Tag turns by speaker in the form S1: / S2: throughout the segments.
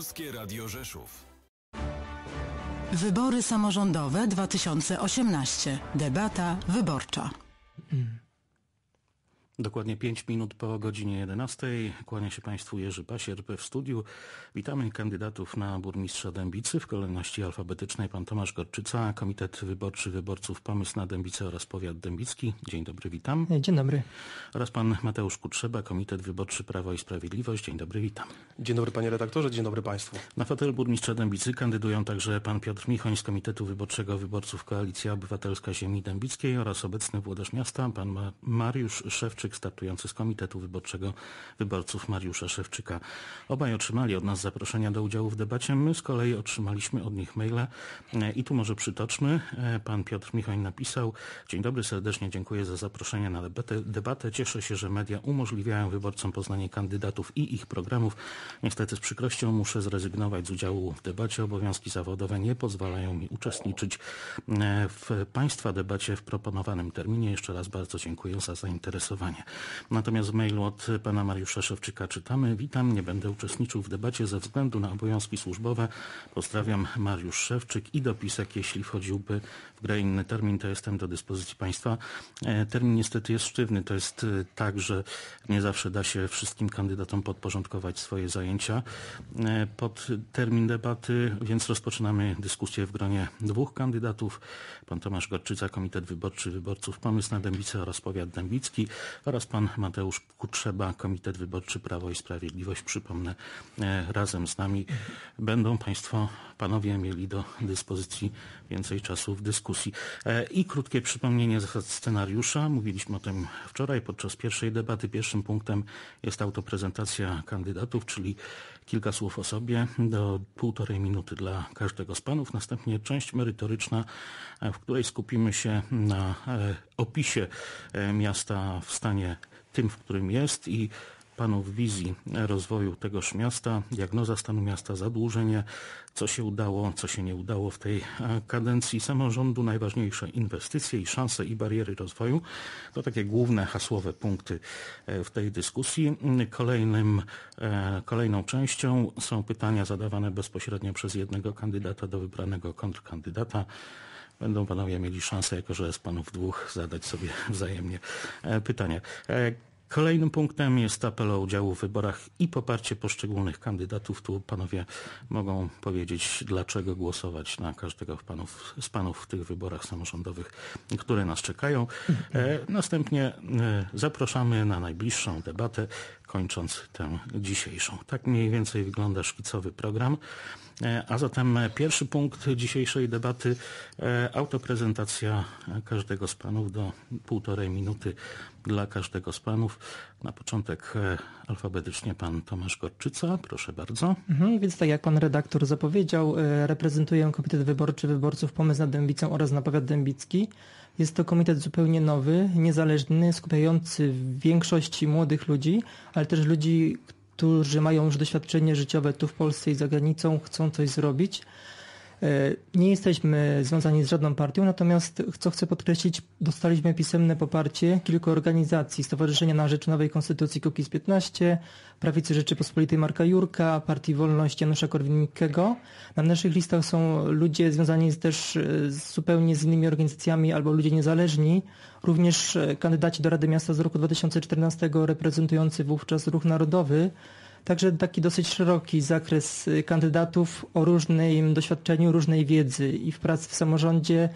S1: Polskie
S2: Radio Rzeszów. Wybory samorządowe 2018.
S3: Debata wyborcza.
S2: Dokładnie 5 minut po godzinie 11. Kłania się Państwu Jerzy Pasierp w studiu. Witamy kandydatów na burmistrza Dębicy w kolejności alfabetycznej. Pan Tomasz Gorczyca, Komitet Wyborczy Wyborców Pomysł na Dębicę oraz Powiat Dębicki. Dzień dobry, witam. Dzień dobry. Oraz Pan Mateusz Kutrzeba, Komitet Wyborczy Prawo i Sprawiedliwość. Dzień dobry, witam. Dzień dobry Panie redaktorze, dzień dobry Państwu. Na fotel burmistrza Dębicy kandydują także Pan Piotr Michoń z Komitetu Wyborczego Wyborców Koalicja Obywatelska Ziemi Dębickiej oraz obecny włodarz miasta, Pan Mariusz Szewczyk Szewczyk startujący z Komitetu Wyborczego Wyborców Mariusza Szewczyka. Obaj otrzymali od nas zaproszenia do udziału w debacie. My z kolei otrzymaliśmy od nich maile e, i tu może przytoczmy. E, pan Piotr Michał napisał Dzień dobry, serdecznie dziękuję za zaproszenie na debatę. Cieszę się, że media umożliwiają wyborcom poznanie kandydatów i ich programów. Niestety z przykrością muszę zrezygnować z udziału w debacie. Obowiązki zawodowe nie pozwalają mi uczestniczyć e, w Państwa debacie w proponowanym terminie. Jeszcze raz bardzo dziękuję za zainteresowanie głosowanie. Natomiast w mailu od pana Mariusza Szewczyka czytamy. Witam, nie będę uczestniczył w debacie ze względu na obowiązki służbowe. Pozdrawiam Mariusz Szewczyk i dopisek, jeśli wchodziłby wgrę inny termin, to jestem do dyspozycji Państwa. E, termin niestety jest sztywny. To jest e, tak, że nie zawsze da się wszystkim kandydatom podporządkować swoje zajęcia e, pod termin debaty, więc rozpoczynamy dyskusję w gronie dwóch kandydatów. Pan Tomasz Gorczyca, Komitet Wyborczy Wyborców Pomysł na Dębice oraz Powiat Dębicki oraz pan Mateusz Kutrzeba, Komitet Wyborczy Prawo i Sprawiedliwość. Przypomnę, razem z nami będą Państwo, Panowie mieli do dyspozycji więcej czasu w dyskusji dyskusji. E, I krótkie przypomnienie scenariusza. Mówiliśmy o tym wczoraj podczas pierwszej debaty. Pierwszym punktem jest autoprezentacja kandydatów, czyli kilka słów o sobie do półtorej minuty dla każdego z panów. Następnie część merytoryczna, e, w której skupimy się na e, opisie miasta w stanie tym, w którym jest i panów wizji rozwoju tegoż miasta, diagnoza stanu miasta, zadłużenie, co się udało, co się nie udało w tej e, kadencji samorządu, najważniejsze inwestycje i szanse i bariery rozwoju. To takie główne hasłowe punkty e, w tej dyskusji. Kolejnym, e, kolejną częścią są pytania zadawane bezpośrednio przez jednego kandydata do wybranego kontrkandydata będą panowie mieli szansę, jako że jest panów dwóch, zadać sobie wzajemnie pytanie. Kolejnym punktem jest apel o udział w wyborach i poparcie poszczególnych kandydatów. Tu panowie mogą powiedzieć, dlaczego głosować na każdego panów, z panów w tych wyborach samorządowych, które nas czekają. E, następnie e, zapraszamy na najbliższą debatę, kończąc tę dzisiejszą. Tak mniej więcej wygląda szkicowy program. E, a zatem pierwszy punkt dzisiejszej debaty e, autoprezentacja każdego z panów do półtorej minuty dla każdego z panów. Na początek e, alfabetycznie pan Tomasz Gorczyca, proszę bardzo.
S3: Mhm, więc tak jak pan redaktor zapowiedział, reprezentuję Komitet Wyborczy Wyborców Pomysł nad Dębicę oraz na Powiat Dębicki. Jest to komitet zupełnie nowy, niezależny, skupiający w większości młodych ludzi, ale też ludzi, którzy którzy mają już doświadczenie życiowe tu w Polsce i za granicą, chcą coś zrobić, E, nie jesteśmy związani z żadną partią, natomiast, co chcę podkreślić, dostaliśmy pisemne poparcie kilku organizacji. Stowarzyszenia na Rzecz Nowej Konstytucji z 15, Prawicy Rzeczypospolitej Marka Jurka, Partii Wolności Janusza Korwin-Mikkego. Na naszych listach są ludzie związani też e, z zupełnie z innymi organizacjami albo ludzie niezależni. Również e, kandydaci do Rady Miasta z roku 2014 reprezentujący wówczas ruch narodowy. Także taki dosyć szeroki zakres y, kandydatów o różnym doświadczeniu, różnej wiedzy i w pracy w samorządzie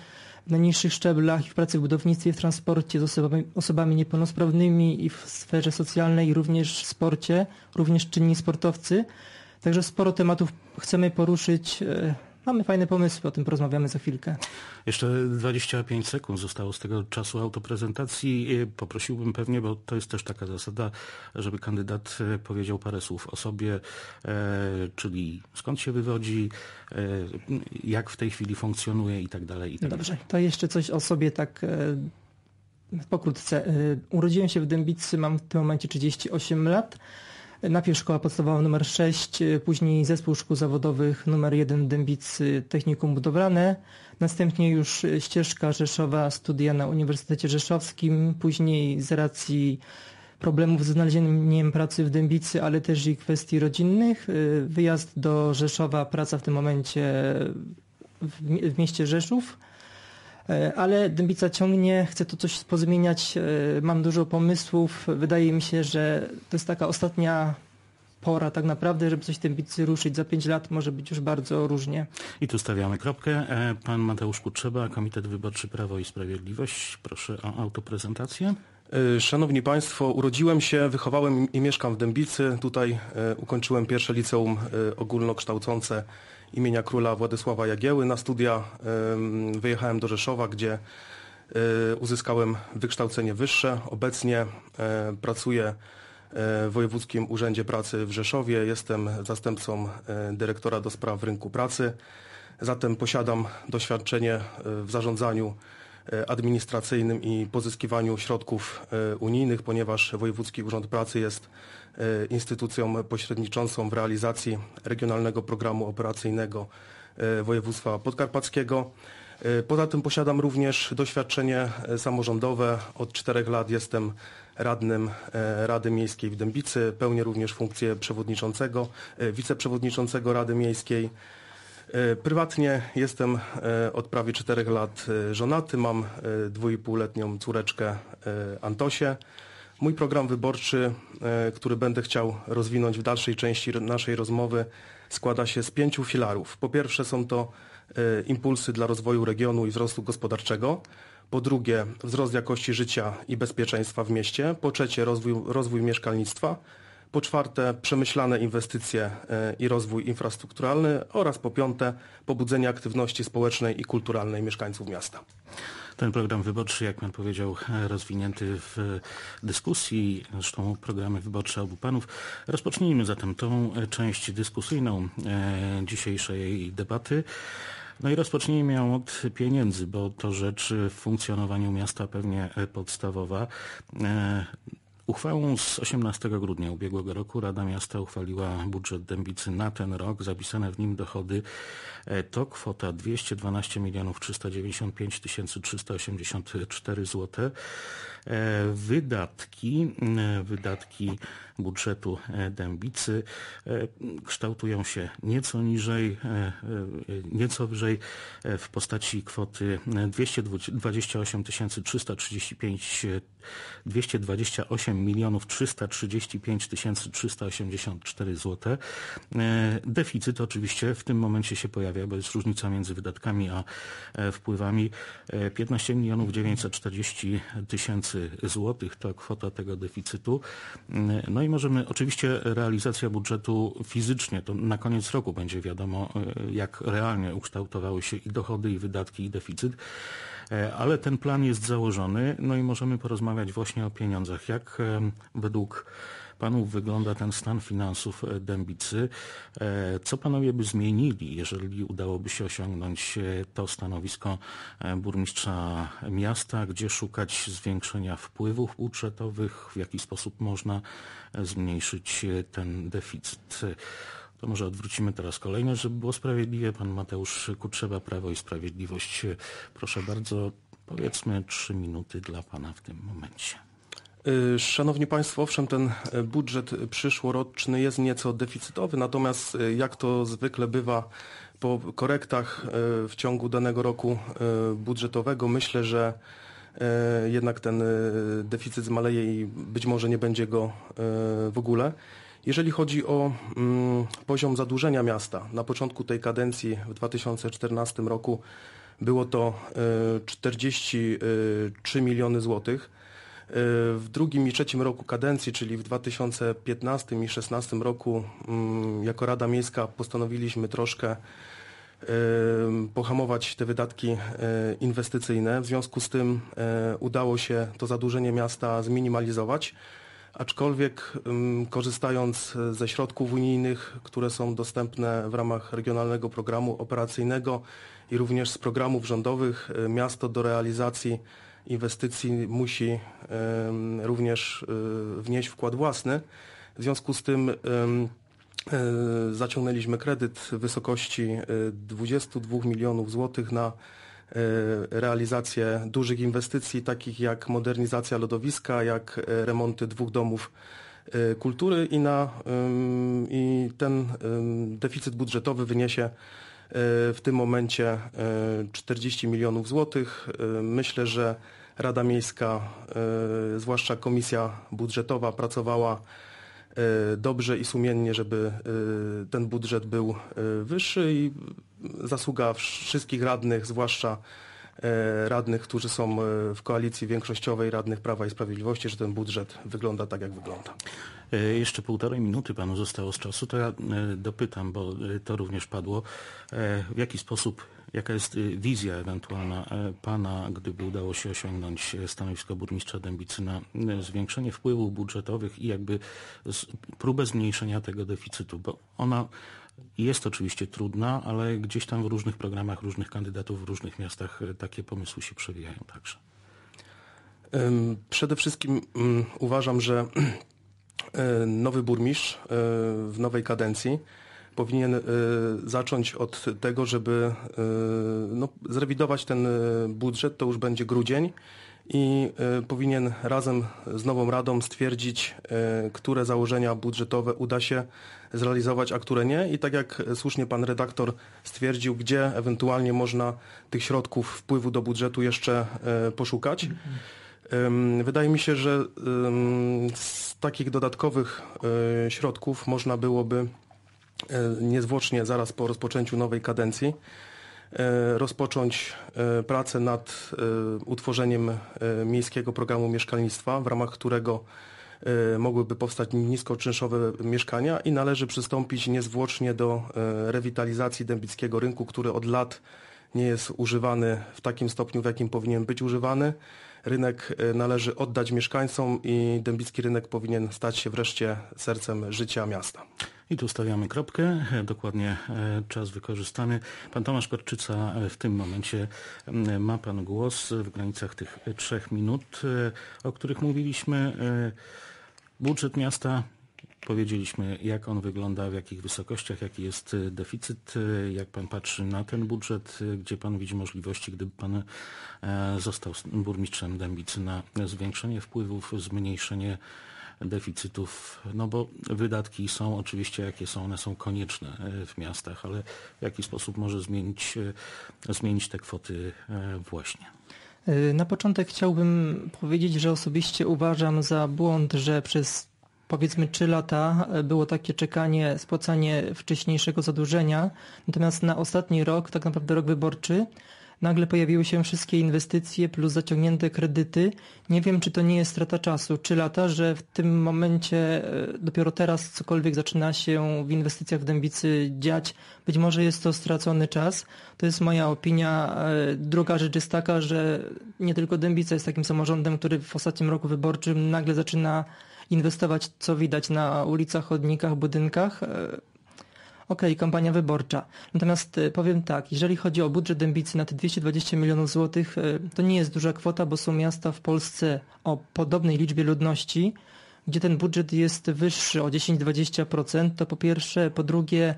S3: na niższych szczeblach, i w pracy w budownictwie, w transporcie z osobami, osobami niepełnosprawnymi i w sferze socjalnej, również w sporcie, również czynni sportowcy. Także sporo tematów chcemy poruszyć y, Mamy fajne pomysły, o tym porozmawiamy za chwilkę.
S2: Jeszcze 25 sekund zostało z tego czasu autoprezentacji. Y, poprosiłbym pewnie, bo to jest też taka zasada, żeby kandydat y, powiedział parę słów o sobie, e, czyli skąd się wywodzi, e, jak w tej chwili funkcjonuje i tak dalej. Tak Dobrze,
S3: to jeszcze coś o sobie tak e, pokrótce. Y, urodziłem się w Dębicy, mam w tym momencie 38 lat. Najpierw szkoła podstawowa numer 6, y, później zespół szkół zawodowych numer 1 Dębicy Technikum Budowlane, następnie już y, ścieżka Rzeszowa, studia na Uniwersytecie Rzeszowskim, później z racji problemów z znalezieniem pracy w Dębicy, ale też i kwestii rodzinnych, y, wyjazd do Rzeszowa, praca w tym momencie w mieście Rzeszów. E, ale Dębica ciągnie, chcę tu coś pozmieniać, e, mam dużo pomysłów. Wydaje mi się, że to jest taka ostatnia pora tak naprawdę, żeby coś w Dębicy ruszyć. Za pięć lat może być już bardzo różnie.
S2: I tu stawiamy kropkę. E, pan Mateusz Kutrzeba, Komitet Wyborczy Prawo i Sprawiedliwość. Proszę o autoprezentację. Szanowni Państwo, urodziłem się,
S1: wychowałem i mieszkam w Dębicy. Tutaj ukończyłem pierwsze liceum ogólnokształcące imienia króla Władysława Jagieły. Na studia wyjechałem do Rzeszowa, gdzie e, uzyskałem wykształcenie wyższe. Obecnie e, pracuję e, w Wojewódzkim Urzędzie Pracy w Rzeszowie. Jestem zastępcą dyrektora do spraw rynku pracy. Zatem posiadam doświadczenie w zarządzaniu administracyjnym i pozyskiwaniu środków unijnych, ponieważ Wojewódzki Urząd Pracy jest E, instytucją pośredniczącą w realizacji regionalnego programu operacyjnego e, województwa podkarpackiego. E, poza tym posiadam również doświadczenie samorządowe. Od czterech lat jestem radnym Rady Miejskiej w Dębicy. Pełnię również funkcję przewodniczącego, wiceprzewodniczącego Rady Miejskiej. Prywatnie jestem od prawie czterech lat żonaty. Mam dwuipółletnią córeczkę Antosię. Mój program wyborczy, e, który będę chciał rozwinąć w dalszej części naszej rozmowy, składa się z pięciu filarów. Po pierwsze są to e, impulsy dla rozwoju regionu i wzrostu gospodarczego. Po drugie, wzrost jakości życia i bezpieczeństwa w mieście. Po trzecie, rozwój, rozwój mieszkalnictwa. Po czwarte, przemyślane inwestycje e, i rozwój infrastrukturalny oraz po piąte, pobudzenie aktywności społecznej i kulturalnej mieszkańców miasta
S2: ten program wyborczy, jak pan powiedział, rozwinięty w dyskusji, zresztą programy wyborcze obu panów. Rozpocznijmy zatem tą część dyskusyjną e, dzisiejszej debaty. No i rozpocznijmy ją od pieniędzy, bo to rzecz w funkcjonowaniu miasta pewnie podstawowa. E, Uchwałą z 18 grudnia ubiegłego roku Rada Miasta uchwaliła budżet Dębicy na ten rok. Zapisane w nim dochody e, to kwota 212 milionów 395 384 zł. Wydatki, e, wydatki budżetu e, Dębicy kształtują się nieco niżej, nieco wyżej w postaci kwoty 228 335 228 8 milionów 335 384 zł. Deficyt oczywiście w tym momencie się pojawia, bo jest różnica między wydatkami a e, wpływami. 15 e, milionów 940 tysięcy złotych to kwota tego deficytu. E, no i możemy, oczywiście realizacja budżetu fizycznie, to na koniec roku będzie wiadomo, jak realnie ukształtowały się i dochody, i wydatki, i deficyt. E, ale ten plan jest założony, no i możemy porozmawiać właśnie o pieniądzach. Jak e, według panów wygląda ten stan finansów e, Dębicy? Co panowie by zmienili, jeżeli udałoby się osiągnąć to stanowisko burmistrza miasta? Gdzie szukać zwiększenia wpływów budżetowych? W jaki sposób można zmniejszyć ten deficyt? To może odwrócimy teraz kolejność, żeby było sprawiedliwie. Pan Mateusz Kutrzeba, Prawo i Sprawiedliwość. Proszę bardzo, powiedzmy trzy minuty dla Pana w tym momencie.
S1: Y, szanowni Państwo, owszem, ten e, budżet przyszłoroczny jest nieco deficytowy, natomiast e, jak to zwykle bywa po korektach e, w ciągu danego roku budżetowego, myślę, że jednak ten deficyt zmaleje i być może nie będzie go w ogóle. Jeżeli chodzi o mm, poziom zadłużenia miasta, na początku tej kadencji w 2014 roku było to y, 43 miliony złotych. Y, w drugim i trzecim roku kadencji, czyli w 2015 i 2016 roku, mm, jako Rada Miejska postanowiliśmy troszkę y, pohamować te wydatki y, inwestycyjne. W związku z tym udało się to zadłużenie miasta zminimalizować aczkolwiek korzystając e, ze środków unijnych, które są dostępne w ramach regionalnego programu operacyjnego i również z programów rządowych, e, miasto do realizacji inwestycji musi również e, wnieść wkład własny. W związku z tym zaciągnęliśmy kredyt w wysokości 22 milionów złotych na Y, realizację dużych inwestycji, takich jak modernizacja lodowiska, jak y, remonty dwóch domów y, kultury i, na, i ten deficyt budżetowy wyniesie w tym momencie 40 milionów złotych. Myślę, że Rada Miejska, zwłaszcza Komisja Budżetowa pracowała E, dobrze i sumiennie, żeby e, ten budżet był e, wyższy i zasługa wszystkich radnych, zwłaszcza radnych, którzy są w koalicji większościowej radnych Prawa i Sprawiedliwości, że ten budżet wygląda tak, jak wygląda.
S2: Jeszcze półtorej minuty panu zostało z czasu, to ja dopytam, bo to również padło. W jaki sposób Jaka jest y, wizja ewentualna e, Pana, gdyby udało się osiągnąć e, stanowisko burmistrza Dębicy na e, zwiększenie wpływów budżetowych i jakby próbę zmniejszenia tego deficytu? Bo ona jest oczywiście trudna, ale gdzieś tam w różnych programach, różnych kandydatów, w różnych miastach takie pomysły się przewijają także. Przede wszystkim mm, uważam, że
S1: nowy burmistrz w nowej kadencji powinien e, zacząć od tego, żeby e, no, zrewidować ten e, budżet, to już będzie grudzień i powinien razem z nową radą stwierdzić, które założenia budżetowe uda się zrealizować, a które nie. I tak jak słusznie pan redaktor stwierdził, gdzie ewentualnie można tych środków wpływu do budżetu jeszcze poszukać. Mhm. Wydaje mi się, że z takich dodatkowych środków można byłoby E, niezwłocznie zaraz po rozpoczęciu nowej kadencji e, rozpocząć e, pracę nad utworzeniem miejskiego programu mieszkalnictwa, w ramach którego mogłyby powstać niskoczynszowe mieszkania i należy przystąpić niezwłocznie do rewitalizacji dębickiego rynku, który od lat nie jest używany w takim stopniu, w jakim powinien być używany. Rynek e, należy oddać mieszkańcom i dębicki rynek powinien stać się wreszcie sercem życia miasta.
S2: I tu stawiamy kropkę. E, dokładnie e, czas wykorzystamy. Pan Tomasz Korczyca w tym momencie ma Pan głos w granicach tych trzech minut, o których mówiliśmy. Budżet miasta Powiedzieliśmy, jak on wygląda, w jakich wysokościach, jaki jest e, deficyt, e, jak pan patrzy na ten budżet, e, gdzie pan widzi możliwości, gdyby pan został burmistrzem Dębicy na zwiększenie wpływów, zmniejszenie deficytów, no bo wydatki są oczywiście jakie są, one są konieczne w miastach, ale w jaki sposób może zmienić, zmienić te kwoty właśnie?
S3: Na początek chciałbym powiedzieć, że osobiście uważam za błąd, że przez powiedzmy 3 lata e, było takie czekanie, spłacanie wcześniejszego zadłużenia, natomiast na ostatni rok, tak naprawdę rok wyborczy, nagle pojawiły się wszystkie inwestycje plus zaciągnięte kredyty. Nie wiem, czy to nie jest strata czasu. 3 lata, że w tym momencie e, dopiero teraz cokolwiek zaczyna się w inwestycjach w Dębicy dziać. Być może jest to stracony czas. To jest moja opinia. E, druga rzecz jest taka, że nie tylko Dębica jest takim samorządem, który w ostatnim roku wyborczym nagle zaczyna inwestować, co widać na ulicach, chodnikach, budynkach. E, okej, okay, kampania wyborcza. Natomiast e, powiem tak, jeżeli chodzi o budżet Dębicy na te 220 milionów złotych, e, to nie jest duża kwota, bo są miasta w Polsce o podobnej liczbie ludności, gdzie ten budżet jest wyższy o 10-20%, to po pierwsze, po drugie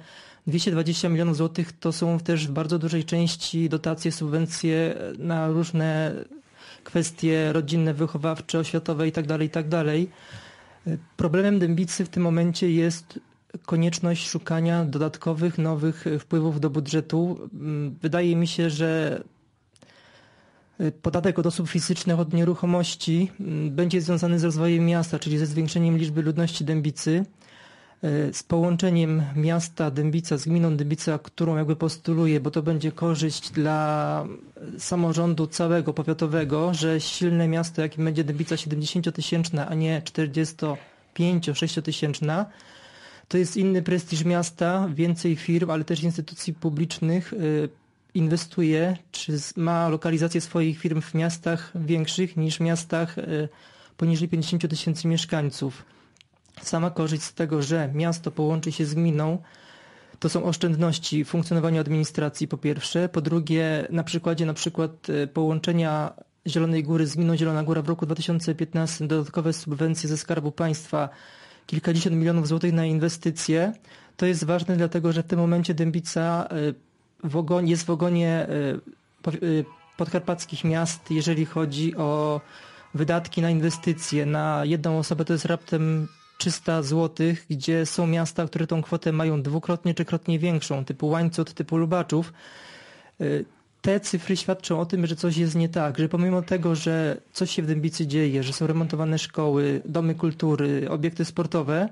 S3: 220 milionów złotych to są też w bardzo dużej części dotacje, subwencje na różne kwestie rodzinne, wychowawcze, oświatowe itd., tak itd. Tak Problemem dębicy w tym momencie jest konieczność szukania dodatkowych, nowych wpływów do budżetu. Mm, wydaje mi się, że y, podatek od osób fizycznych od nieruchomości mm, będzie związany z rozwojem miasta, czyli ze zwiększeniem liczby ludności dębicy. Y, z połączeniem miasta Dębica z gminą Dębica, którą jakby postuluję, bo to będzie korzyść dla samorządu całego powiatowego, że silne miasto, jakim będzie Dębica 70-tysięczna, a nie 45-6 tysięczna, to jest inny prestiż miasta, więcej firm, ale też instytucji publicznych y, inwestuje, czy ma lokalizację swoich firm w miastach większych niż miastach y, poniżej 50 tysięcy mieszkańców. Sama korzyść z tego, że miasto połączy się z gminą, to są oszczędności funkcjonowania administracji po pierwsze, po drugie na przykładzie na przykład e, połączenia Zielonej Góry z gminą Zielona Góra w roku 2015 dodatkowe subwencje ze Skarbu Państwa kilkadziesiąt milionów złotych na inwestycje. To jest ważne dlatego, że w tym momencie Dębica e, w ogonie, jest w ogonie e, podkarpackich miast, jeżeli chodzi o wydatki na inwestycje. Na jedną osobę to jest raptem 300 zł, gdzie są miasta, które tą kwotę mają dwukrotnie czy krotnie większą, typu łańcuch, typu Lubaczów. Y, te cyfry świadczą o tym, że coś jest nie tak, że pomimo tego, że coś się w Dębicy dzieje, że są remontowane szkoły, domy kultury, obiekty sportowe,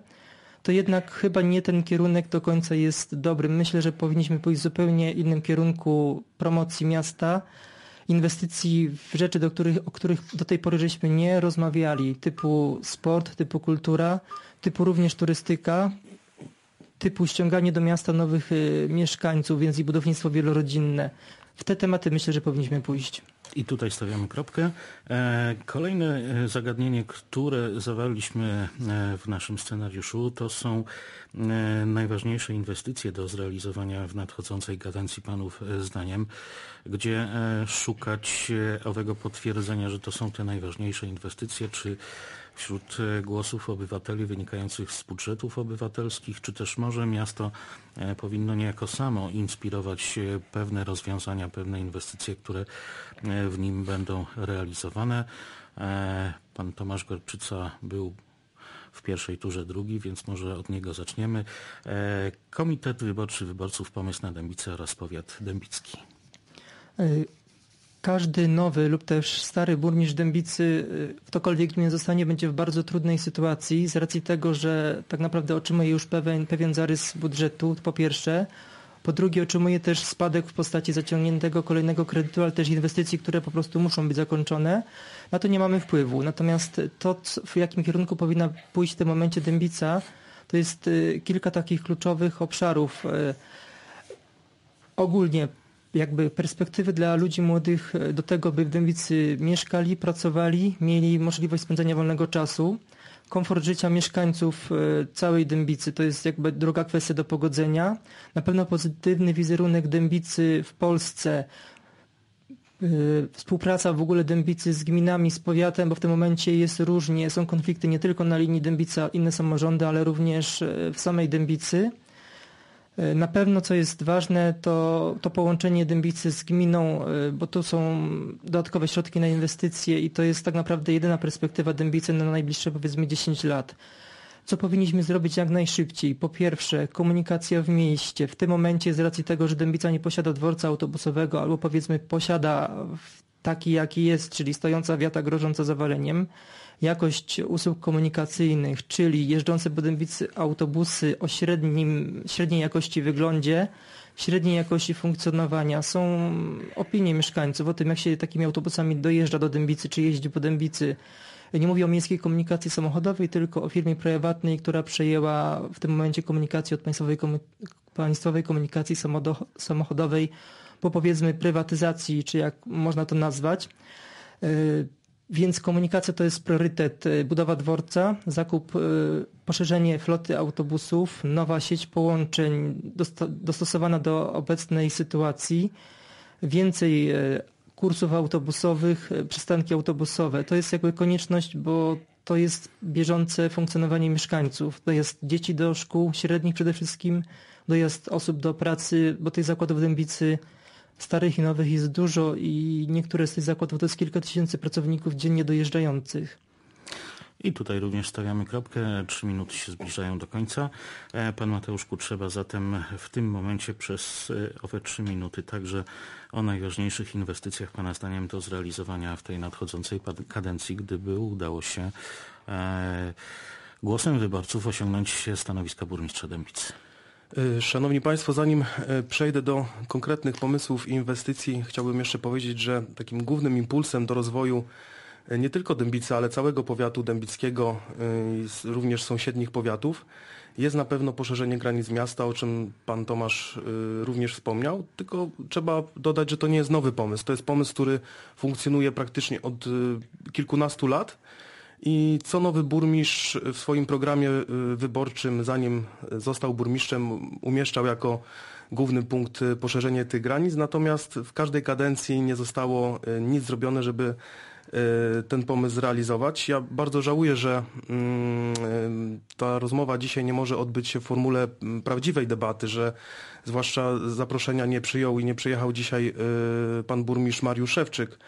S3: to jednak chyba nie ten kierunek do końca jest dobry. Myślę, że powinniśmy pójść w zupełnie innym kierunku promocji miasta, inwestycji w rzeczy, do których, o których do tej pory żeśmy nie rozmawiali, typu sport, typu kultura, typu również turystyka, typu ściąganie do miasta nowych y, mieszkańców, więc i budownictwo wielorodzinne. W te tematy myślę, że powinniśmy pójść.
S2: I tutaj stawiamy kropkę. E, kolejne e, zagadnienie, które zawarliśmy e, w naszym scenariuszu, to są najważniejsze inwestycje do zrealizowania w nadchodzącej kadencji panów zdaniem, gdzie szukać owego potwierdzenia, że to są te najważniejsze inwestycje, czy wśród e, głosów obywateli wynikających z budżetów obywatelskich, czy też może miasto e, powinno niejako samo inspirować e, pewne rozwiązania, pewne inwestycje, które w nim będą realizowane. Pan Tomasz Gorczyca był w pierwszej turze drugi, więc może od niego zaczniemy. Komitet Wyborczy Wyborców Pomysł na Dębice oraz Powiat Dębicki
S3: każdy nowy lub też stary burmistrz Dębicy, y, ktokolwiek nie zostanie, będzie w bardzo trudnej sytuacji z racji tego, że tak naprawdę otrzymuje już pewien, pewien zarys budżetu, po pierwsze. Po drugie, otrzymuje też spadek w postaci zaciągniętego kolejnego kredytu, ale też inwestycji, które po prostu muszą być zakończone. Na to nie mamy wpływu. Natomiast to, w jakim kierunku powinna pójść w tym momencie Dębica, to jest y, kilka takich kluczowych obszarów. Y, ogólnie jakby perspektywy dla ludzi młodych e, do tego, by w Dębicy mieszkali, pracowali, mieli możliwość spędzania wolnego czasu. Komfort życia mieszkańców e, całej Dębicy to jest jakby druga kwestia do pogodzenia. Na pewno pozytywny wizerunek Dębicy w Polsce e, współpraca w ogóle Dębicy z gminami, z powiatem, bo w tym momencie jest różnie, są konflikty nie tylko na linii Dębica, inne samorządy, ale również w samej Dębicy. E, na pewno, co jest ważne, to, to połączenie Dębicy z gminą, e, bo tu są dodatkowe środki na inwestycje i to jest tak naprawdę jedyna perspektywa Dębicy na najbliższe powiedzmy 10 lat co powinniśmy zrobić jak najszybciej. Po pierwsze, komunikacja w mieście. W tym momencie z racji tego, że Dębica nie posiada dworca autobusowego albo powiedzmy posiada taki jaki jest, czyli stojąca wiata grożąca zawaleniem, jakość usług komunikacyjnych, czyli jeżdżące po Dębicy autobusy o średnim, średniej jakości wyglądzie, średniej jakości funkcjonowania. Są opinie mieszkańców o tym, jak się takimi autobusami dojeżdża do Dębicy, czy jeździ po Dębicy. Nie mówię o miejskiej komunikacji samochodowej, tylko o firmie prywatnej, która przejęła w tym momencie komunikację od państwowej, komu państwowej komunikacji samochodowej po powiedzmy prywatyzacji, czy jak można to nazwać. Y, więc komunikacja to jest priorytet. Y, budowa dworca, zakup, y, poszerzenie floty autobusów, nowa sieć połączeń dostosowana do obecnej sytuacji, więcej y, kursów autobusowych, przystanki autobusowe. To jest jakby konieczność, bo to jest bieżące funkcjonowanie mieszkańców. To jest dzieci do szkół średnich przede wszystkim, dojazd osób do pracy, bo tych zakładów w Dębicy Starych i nowych jest dużo i niektóre z tych zakładów to jest kilka tysięcy pracowników dziennie dojeżdżających.
S2: I tutaj również stawiamy kropkę. Trzy minuty się zbliżają do końca. E, pan Mateuszku trzeba zatem w tym momencie przez e, owe trzy minuty także o najważniejszych inwestycjach Pana zdaniem do zrealizowania w tej nadchodzącej kadencji, gdyby udało się e, głosem wyborców osiągnąć stanowiska burmistrza Dębicy.
S1: Y, szanowni Państwo, zanim y, przejdę do konkretnych pomysłów i inwestycji, chciałbym jeszcze powiedzieć, że takim głównym impulsem do rozwoju y, nie tylko Dębica, ale całego powiatu dębickiego, również sąsiednich powiatów, jest na pewno poszerzenie granic miasta, o czym pan Tomasz również wspomniał, tylko trzeba dodać, że to nie jest nowy pomysł. To jest pomysł, który funkcjonuje praktycznie od kilkunastu lat i co nowy burmistrz w swoim programie y, wyborczym, zanim został burmistrzem, umieszczał jako główny punkt y, poszerzenie tych granic. Natomiast w każdej kadencji nie zostało y, nic zrobione, żeby ten pomysł zrealizować. Ja bardzo żałuję, że mm, ta rozmowa dzisiaj nie może odbyć się w formule mm, prawdziwej debaty, że zwłaszcza zaproszenia nie przyjął i nie przyjechał dzisiaj pan burmistrz Mariusz Szewczyk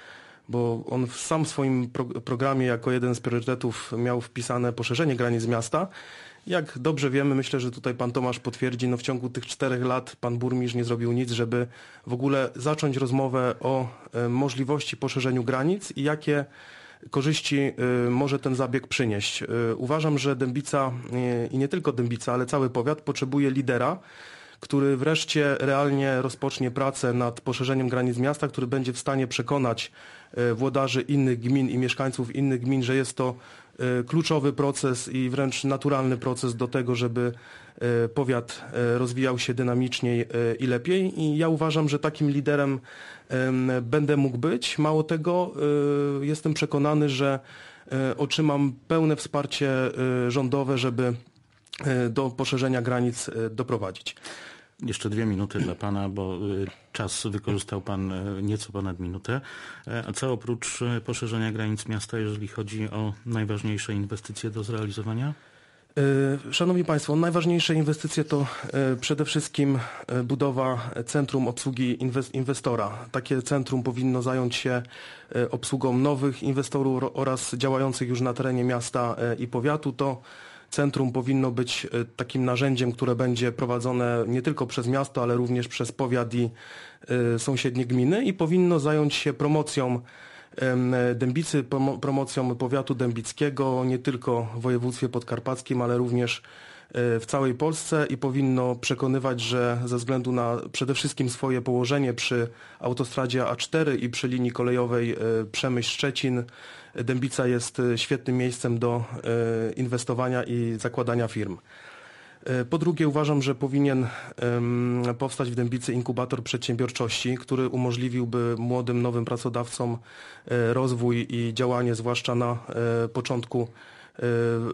S1: bo on sam w swoim pro programie jako jeden z priorytetów miał wpisane poszerzenie granic miasta. Jak dobrze wiemy, myślę, że tutaj pan Tomasz potwierdzi, no w ciągu tych czterech lat pan burmistrz nie zrobił nic, żeby w ogóle zacząć rozmowę o y, możliwości poszerzeniu granic i jakie korzyści y, może ten zabieg przynieść. Y, uważam, że Dębica i nie tylko Dębica, ale cały powiat potrzebuje lidera, który wreszcie realnie rozpocznie pracę nad poszerzeniem granic miasta, który będzie w stanie przekonać E, włodarzy innych gmin i mieszkańców innych gmin, że jest to e, kluczowy proces i wręcz naturalny proces do tego, żeby e, powiat rozwijał się dynamiczniej i lepiej. I ja uważam, że takim liderem będę mógł być. Mało tego, jestem przekonany, że otrzymam pełne wsparcie rządowe, żeby
S2: do poszerzenia granic doprowadzić. Jeszcze dwie minuty dla Pana, bo y, czas wykorzystał Pan y, nieco ponad minutę. E, a co oprócz y, poszerzenia granic miasta, jeżeli chodzi o najważniejsze inwestycje do zrealizowania?
S1: E, szanowni Państwo, najważniejsze inwestycje to e, przede wszystkim budowa centrum obsługi inwestora. Takie centrum powinno zająć się obsługą nowych inwestorów oraz działających już na terenie miasta i powiatu. To centrum powinno być e, takim narzędziem, które będzie prowadzone nie tylko przez miasto, ale również przez powiat i e, sąsiednie gminy i powinno zająć się promocją Dębicy, promocją powiatu dębickiego, nie tylko w województwie podkarpackim, ale również e, w całej Polsce i powinno przekonywać, że ze względu na przede wszystkim swoje położenie przy autostradzie A4 i przy linii kolejowej Przemyśl-Szczecin Dębica jest e, świetnym miejscem do e, inwestowania i zakładania firm. E, po drugie uważam, że powinien powstać w Dębicy inkubator przedsiębiorczości, który umożliwiłby młodym, nowym pracodawcom rozwój i działanie, zwłaszcza na początku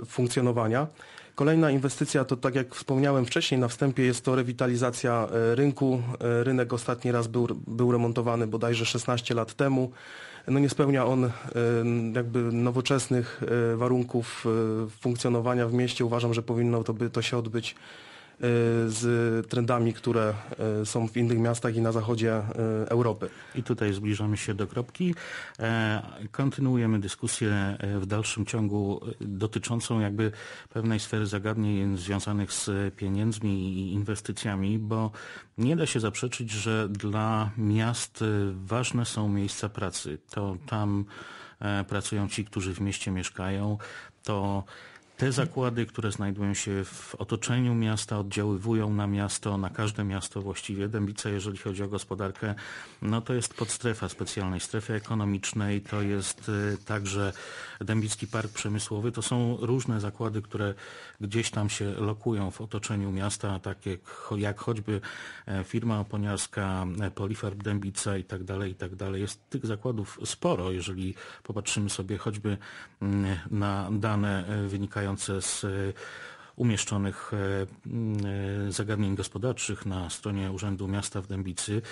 S1: funkcjonowania. Kolejna inwestycja to, tak jak wspomniałem wcześniej na wstępie, jest to rewitalizacja rynku. Rynek ostatni raz był, był remontowany bodajże 16 lat temu no nie spełnia on jakby nowoczesnych e, warunków e, funkcjonowania w mieście. Uważam, że powinno to, by, to się odbyć E, z trendami, które e, są w innych miastach
S2: i na zachodzie e, Europy. I tutaj zbliżamy się do kropki. Kontynuujemy dyskusję w dalszym ciągu dotyczącą jakby pewnej sfery zagadnień związanych z pieniędzmi i inwestycjami, bo nie da się zaprzeczyć, że dla miast ważne są miejsca pracy. To tam pracują ci, którzy w mieście mieszkają. To te zakłady, które znajdują się w otoczeniu miasta, oddziaływują na miasto, na każde miasto właściwie. Dębica, jeżeli chodzi o gospodarkę, no to jest podstrefa specjalnej strefy ekonomicznej, to jest y, także Dębicki Park Przemysłowy. To są różne zakłady, które gdzieś tam się lokują w otoczeniu miasta, takie jak, jak choćby e, firma oponiarska e, Polifarb Dębica i tak dalej, i tak dalej. Jest tych zakładów sporo, jeżeli popatrzymy sobie choćby mm, na dane e, wynikające z umieszczonych mm, zagadnień gospodarczych na stronie Urzędu Miasta w Dębicy.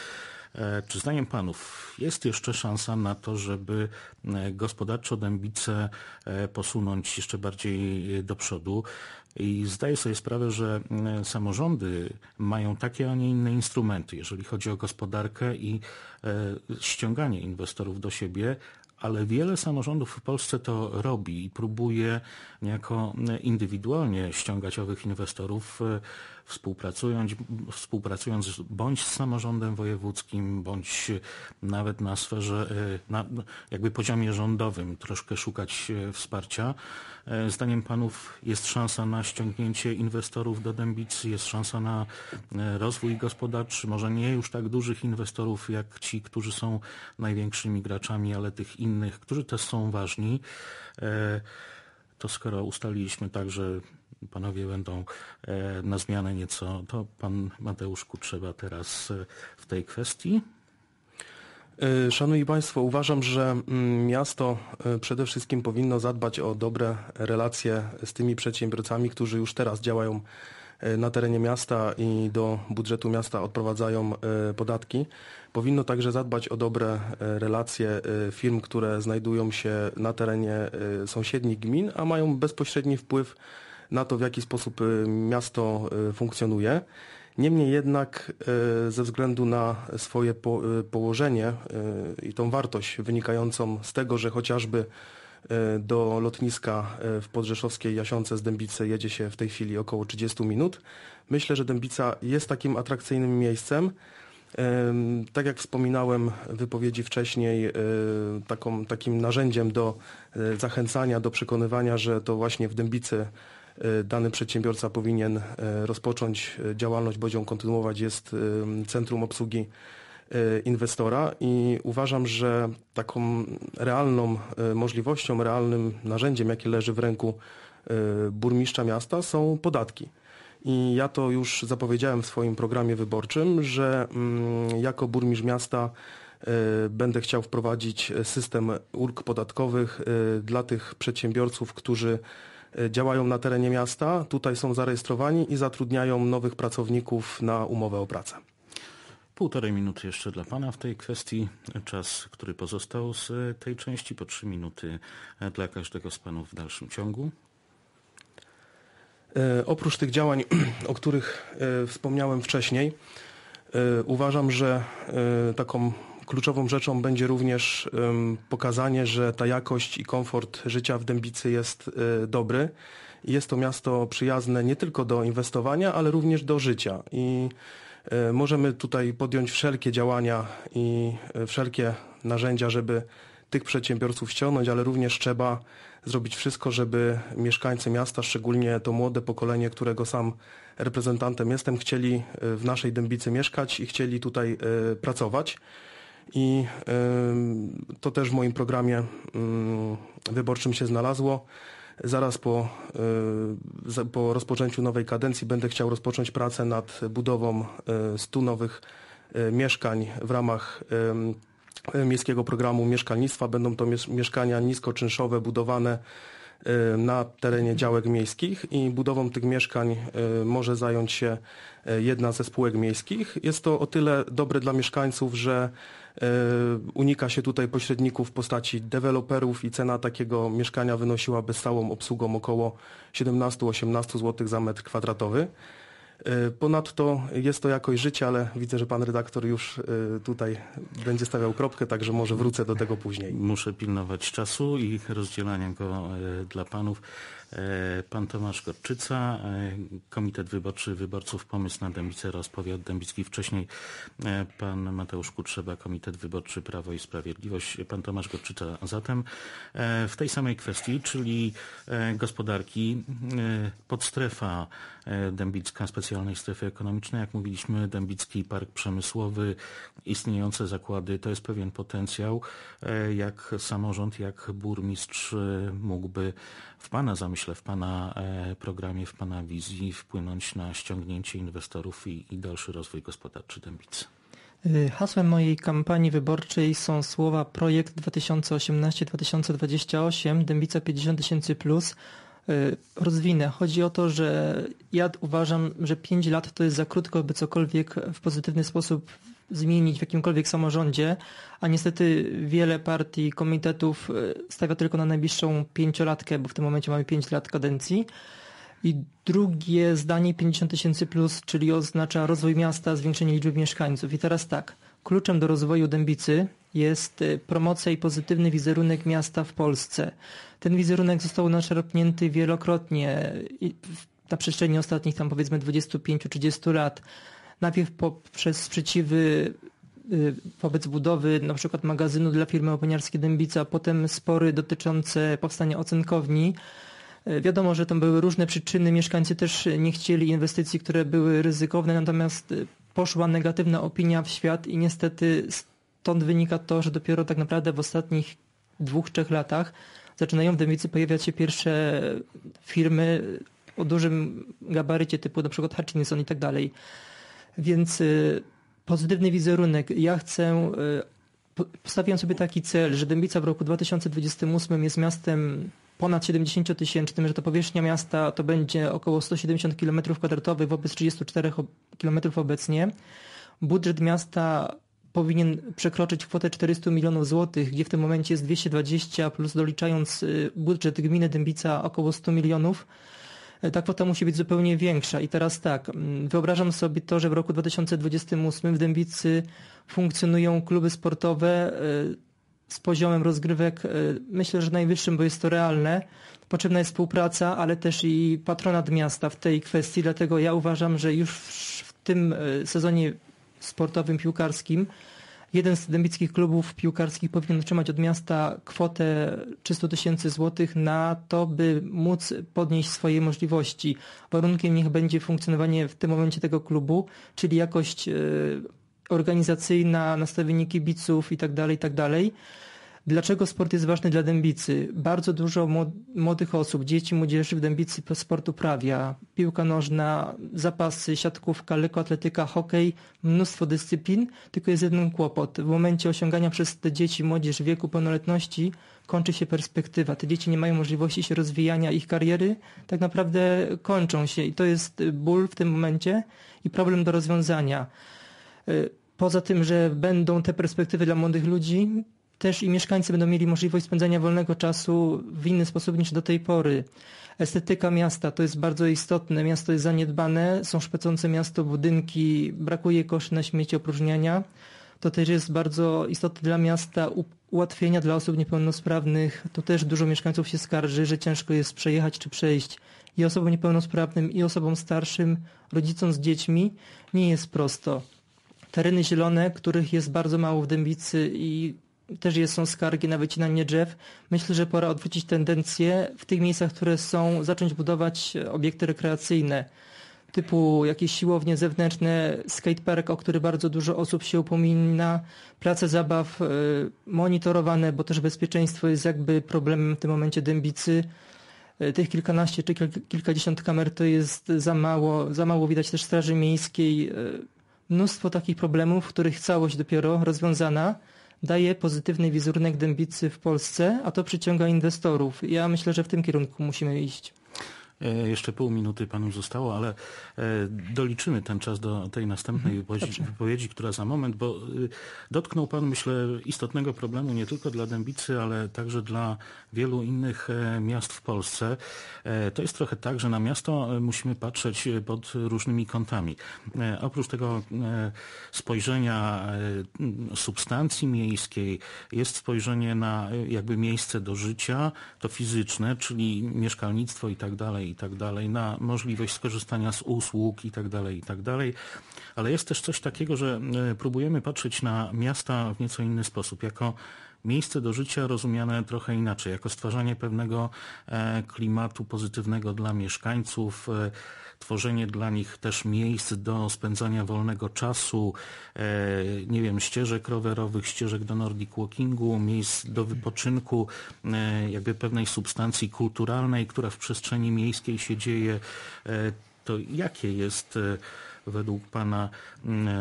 S2: E, czy zdaniem panów jest jeszcze szansa na to, żeby e, gospodarczo dębice e, posunąć jeszcze bardziej do przodu? I zdaję sobie sprawę, że samorządy mają takie, a nie inne instrumenty, jeżeli chodzi o gospodarkę i ściąganie inwestorów do siebie, ale wiele samorządów w Polsce to robi i próbuje niejako indywidualnie ściągać owych inwestorów współpracując, współpracując bądź z samorządem wojewódzkim, bądź nawet na sferze, e, na jakby poziomie rządowym troszkę szukać e, wsparcia. E, zdaniem panów jest szansa na ściągnięcie inwestorów do Dębic, jest szansa na rozwój gospodarczy, może nie już tak dużych inwestorów jak ci, którzy są największymi graczami, ale tych innych, którzy też są ważni. To skoro ustaliliśmy tak że panowie będą e, na zmianę nieco, to pan Mateusz Kutrzeba teraz e, w tej kwestii. E, szanowni Państwo, uważam, że mm, miasto
S1: przede wszystkim powinno zadbać o dobre relacje z tymi przedsiębiorcami, którzy już teraz działają na terenie miasta i do budżetu miasta odprowadzają podatki. Powinno także zadbać o dobre relacje firm, które znajdują się na terenie sąsiednich gmin, a mają bezpośredni wpływ na na to, w jaki sposób y, miasto y, funkcjonuje. Niemniej jednak y, ze względu na swoje położenie i tą wartość wynikającą z tego, że chociażby do lotniska w Podrzeszowskiej Jasiące z Dębicy jedzie się w tej chwili około 30 minut. Myślę, że Dębica jest takim atrakcyjnym miejscem. Tak jak wspominałem w wypowiedzi wcześniej, taką, takim narzędziem do zachęcania, do przekonywania, że to właśnie w Dębicy E, dany przedsiębiorca powinien e, rozpocząć e, działalność, bądź ją kontynuować, jest Centrum Obsługi Inwestora i uważam, że taką realną możliwością, realnym narzędziem, jakie leży w ręku burmistrza miasta, są podatki. I ja to już zapowiedziałem w swoim programie wyborczym, że mm, jako burmistrz miasta będę chciał wprowadzić system ulg podatkowych dla tych przedsiębiorców, którzy E, działają na terenie miasta, tutaj są zarejestrowani i zatrudniają nowych pracowników na umowę o pracę.
S2: Półtorej minuty jeszcze dla Pana w tej kwestii. Czas, który pozostał z tej części, po trzy minuty e, dla każdego z Panów w dalszym ciągu.
S1: E, oprócz tych działań, o których wspomniałem wcześniej, uważam, że taką kluczową rzeczą będzie również pokazanie, że ta jakość i komfort życia w Dębicy jest y, dobry. Jest to miasto przyjazne nie tylko do inwestowania, ale również do życia. I y, możemy tutaj podjąć wszelkie działania i y, wszelkie narzędzia, żeby tych przedsiębiorców ściągnąć, ale również trzeba zrobić wszystko, żeby mieszkańcy miasta, szczególnie to młode pokolenie, którego sam reprezentantem jestem, chcieli w naszej Dębicy mieszkać i chcieli tutaj pracować. I to też w moim programie wyborczym się znalazło. Zaraz po, po rozpoczęciu nowej kadencji będę chciał rozpocząć pracę nad budową 100 nowych mieszkań w ramach miejskiego programu mieszkalnictwa. Będą to mieszkania niskoczynszowe budowane na terenie działek miejskich i budową tych mieszkań może zająć się e, jedna ze spółek miejskich. Jest to o tyle dobre dla mieszkańców, że E, unika się tutaj pośredników w postaci deweloperów i cena takiego mieszkania wynosiłaby stałą całą obsługą około 17-18 zł za metr kwadratowy. E, ponadto jest to jakość życia, ale widzę, że pan redaktor już e, tutaj będzie stawiał kropkę, także może wrócę
S2: do tego później. Muszę pilnować czasu i rozdzielania go e, dla panów. Pan Tomasz Gorczyca, Komitet Wyborczy Wyborców Pomysł na Dębicę oraz Powiat Dębicki. Wcześniej pan Mateusz Kutrzeba, Komitet Wyborczy Prawo i Sprawiedliwość. Pan Tomasz Gorczyca zatem w tej samej kwestii, czyli gospodarki podstrefa dębicka specjalna specjalnej strefy ekonomicznej, jak mówiliśmy, Dębicki Park Przemysłowy, istniejące zakłady, to jest pewien potencjał, e, jak samorząd, jak burmistrz e, mógłby w Pana zamyśle, w Pana e, programie, w Pana wizji wpłynąć na ściągnięcie inwestorów i, i dalszy rozwój gospodarczy Dębicy.
S3: Y, hasłem mojej kampanii wyborczej są słowa projekt 2018-2028, Dębica 50 tysięcy plus, E, rozwinę. Chodzi o to, że ja uważam, że 5 lat to jest za krótko, by cokolwiek w pozytywny sposób zmienić w jakimkolwiek samorządzie, a niestety wiele partii, komitetów e, stawia tylko na najbliższą pięciolatkę, bo w tym momencie mamy 5 lat kadencji. I drugie zdanie 50 tysięcy plus, czyli oznacza rozwój miasta, zwiększenie liczby mieszkańców. I teraz tak. Kluczem do rozwoju Dębicy jest y, promocja i pozytywny wizerunek miasta w Polsce. Ten wizerunek został naszerpnięty wielokrotnie y, na przestrzeni ostatnich tam powiedzmy 25-30 lat. Najpierw poprzez sprzeciwy y, wobec budowy na przykład magazynu dla firmy oponiarskiej Dębica, potem spory dotyczące powstania ocenkowni. Wiadomo, że tam były różne przyczyny, mieszkańcy też nie chcieli inwestycji, które były ryzykowne, natomiast poszła negatywna opinia w świat i niestety stąd wynika to, że dopiero tak naprawdę w ostatnich dwóch, trzech latach zaczynają w Dębicy pojawiać się pierwsze firmy o dużym gabarycie typu na przykład Hutchinson i tak dalej. Więc y, pozytywny wizerunek. Ja chcę, y, postawiam sobie taki cel, że Dębica w roku 2028 jest miastem ponad 70 tysięcznym, że ta powierzchnia miasta to będzie około 170 km2 wobec 34 km obecnie. Budżet miasta powinien przekroczyć kwotę 400 milionów złotych, gdzie w tym momencie jest 220 plus doliczając y, budżet gminy Dębica około 100 milionów e, ta kwota musi być zupełnie większa. I teraz tak, mm, wyobrażam sobie to, że w roku 2028 w Dębicy funkcjonują kluby sportowe e, z poziomem rozgrywek, e, myślę, że najwyższym, bo jest to realne. Potrzebna jest współpraca, ale też i patronat miasta w tej kwestii, dlatego ja uważam, że już w tym e, sezonie sportowym piłkarskim jeden z dębickich klubów piłkarskich powinien otrzymać od miasta kwotę 300 tysięcy złotych na to, by móc podnieść swoje możliwości. Warunkiem niech będzie funkcjonowanie w tym momencie tego klubu, czyli jakość e, organizacyjna, nastawienie kibiców itd., tak tak dalej. Dlaczego sport jest ważny dla Dębicy? Bardzo dużo młodych osób, dzieci, młodzieży w Dębicy sport uprawia. Piłka nożna, zapasy, siatkówka, lekkoatletyka, hokej, mnóstwo dyscyplin, tylko jest jeden kłopot. W momencie osiągania przez te dzieci młodzież wieku pełnoletności kończy się perspektywa. Te dzieci nie mają możliwości się rozwijania, ich kariery tak naprawdę kończą się i to jest ból w tym momencie i problem do rozwiązania y, Poza tym, że będą te perspektywy dla młodych ludzi, też i mieszkańcy będą mieli możliwość spędzania wolnego czasu w inny sposób niż do tej pory. Estetyka miasta to jest bardzo istotne. Miasto jest zaniedbane, są szpecące miasto budynki, brakuje koszy na śmieci opróżniania. To też jest bardzo istotne dla miasta ułatwienia dla osób niepełnosprawnych. To też dużo mieszkańców się skarży, że ciężko jest przejechać czy przejść. I osobom niepełnosprawnym, i osobom starszym, rodzicom z dziećmi nie jest prosto tereny zielone, których jest bardzo mało w Dębicy i też jest, są skargi na wycinanie drzew. Myślę, że pora odwrócić tendencję w tych miejscach, które są, zacząć budować obiekty rekreacyjne typu jakieś siłownie zewnętrzne, skatepark, o który bardzo dużo osób się upomina, prace zabaw e, monitorowane, bo też bezpieczeństwo jest jakby problemem w tym momencie dębicy. E, tych kilkanaście czy kilkadziesiąt kamer to jest za mało. Za mało widać też Straży Miejskiej, e, mnóstwo takich problemów, których całość dopiero rozwiązana daje pozytywny wizerunek dębicy w Polsce, a to przyciąga inwestorów. Ja myślę, że w tym kierunku musimy iść.
S2: E, jeszcze pół minuty panu zostało, ale e, doliczymy ten czas do tej następnej mhm. wypowiedzi, wypowiedzi, która za moment, bo y, dotknął pan, myślę, istotnego problemu nie tylko dla Dębicy, ale także dla wielu innych e, miast w Polsce. To jest trochę tak, że na miasto musimy patrzeć pod różnymi kątami. Oprócz tego spojrzenia substancji miejskiej jest spojrzenie na jakby miejsce do życia, to fizyczne, czyli mieszkalnictwo i tak dalej, i tak dalej, na możliwość skorzystania z usług i tak dalej, i tak dalej. Ale jest też coś takiego, że e, próbujemy patrzeć na miasta w nieco inny sposób, jako miejsce do życia rozumiane trochę inaczej, jako stwarzanie pewnego e, klimatu pozytywnego dla mieszkańców, e, tworzenie dla nich też miejsc do spędzania wolnego czasu, e, nie wiem, ścieżek rowerowych, ścieżek do nordic walkingu, miejsc do wypoczynku, e, jakby pewnej substancji kulturalnej, która w przestrzeni miejskiej się dzieje, e, to jakie jest według Pana, mm, e,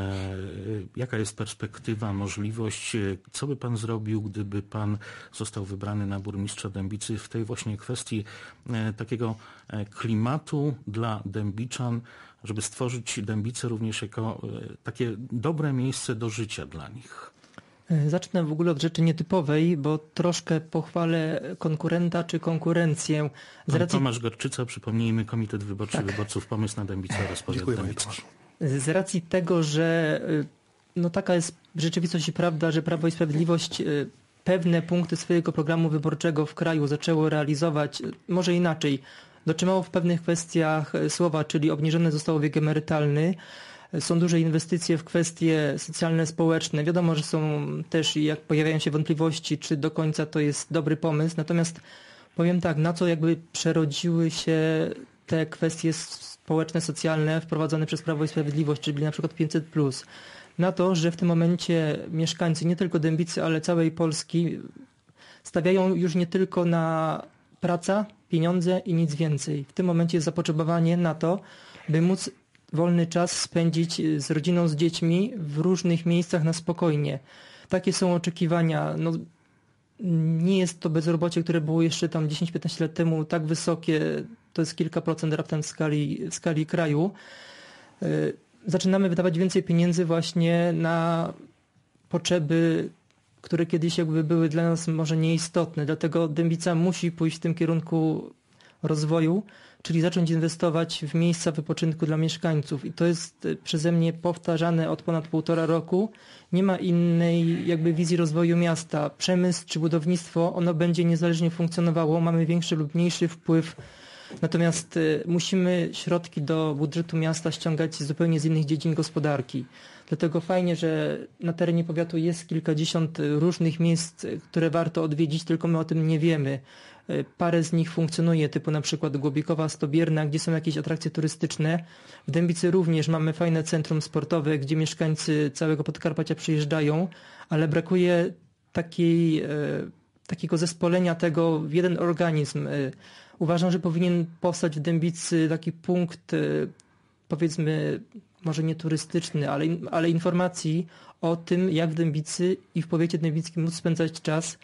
S2: jaka jest perspektywa, możliwość, e, co by Pan zrobił, gdyby Pan został wybrany na burmistrza Dębicy w tej właśnie kwestii e, takiego klimatu dla dębiczan, żeby stworzyć Dębicę również jako takie dobre miejsce do życia dla nich?
S3: E, zacznę w ogóle od rzeczy nietypowej, bo troszkę pochwalę konkurenta czy konkurencję. Z racji... Pan Tomasz
S2: Gorczyca, przypomnijmy Komitet Wyborczy tak. Wyborców Pomysł na Dębicę oraz Powiat
S3: Z racji tego, że e, no taka jest rzeczywistość i prawda, że Prawo i Sprawiedliwość e, pewne punkty swojego programu wyborczego w kraju zaczęło realizować, może inaczej, dotrzymało w pewnych kwestiach słowa, czyli obniżony został wiek emerytalny, są duże inwestycje w kwestie socjalne, społeczne. Wiadomo, że są też, jak pojawiają się wątpliwości, czy do końca to jest dobry pomysł. Natomiast powiem tak, na co jakby przerodziły się te kwestie społeczne, socjalne wprowadzone przez Prawo i Sprawiedliwość, czyli na przykład 500+. Plus, na to, że w tym momencie mieszkańcy nie tylko Dębicy, ale całej Polski stawiają już nie tylko na praca, pieniądze i nic więcej. W tym momencie jest zapotrzebowanie na to, by móc wolny czas spędzić y, z rodziną, z dziećmi w różnych miejscach na spokojnie. Takie są oczekiwania. No, nie jest to bezrobocie, które było jeszcze tam 10-15 lat temu tak wysokie, to jest kilka procent raptem w skali, w skali kraju. Y, zaczynamy wydawać więcej pieniędzy właśnie na potrzeby, które kiedyś jakby były dla nas może nieistotne. Dlatego Dębica musi pójść w tym kierunku rozwoju czyli zacząć inwestować w miejsca wypoczynku dla mieszkańców. I to jest e, przeze mnie powtarzane od ponad półtora roku. Nie ma innej jakby wizji rozwoju miasta. Przemysł czy budownictwo, ono będzie niezależnie funkcjonowało. Mamy większy lub mniejszy wpływ Natomiast e, musimy środki do budżetu miasta ściągać zupełnie z innych dziedzin gospodarki. Dlatego fajnie, że na terenie powiatu jest kilkadziesiąt różnych miejsc, e, które warto odwiedzić, tylko my o tym nie wiemy. E, parę z nich funkcjonuje, typu na przykład Głobikowa Stobierna, gdzie są jakieś atrakcje turystyczne. W Dębicy również mamy fajne centrum sportowe, gdzie mieszkańcy całego Podkarpacia przyjeżdżają, ale brakuje takiej, e, takiego zespolenia tego w jeden organizm. E, uważam, że powinien powstać w Dębicy taki punkt, powiedzmy, może nie turystyczny, ale, ale informacji o tym, jak w Dębicy i w powiecie dębickim móc spędzać czas,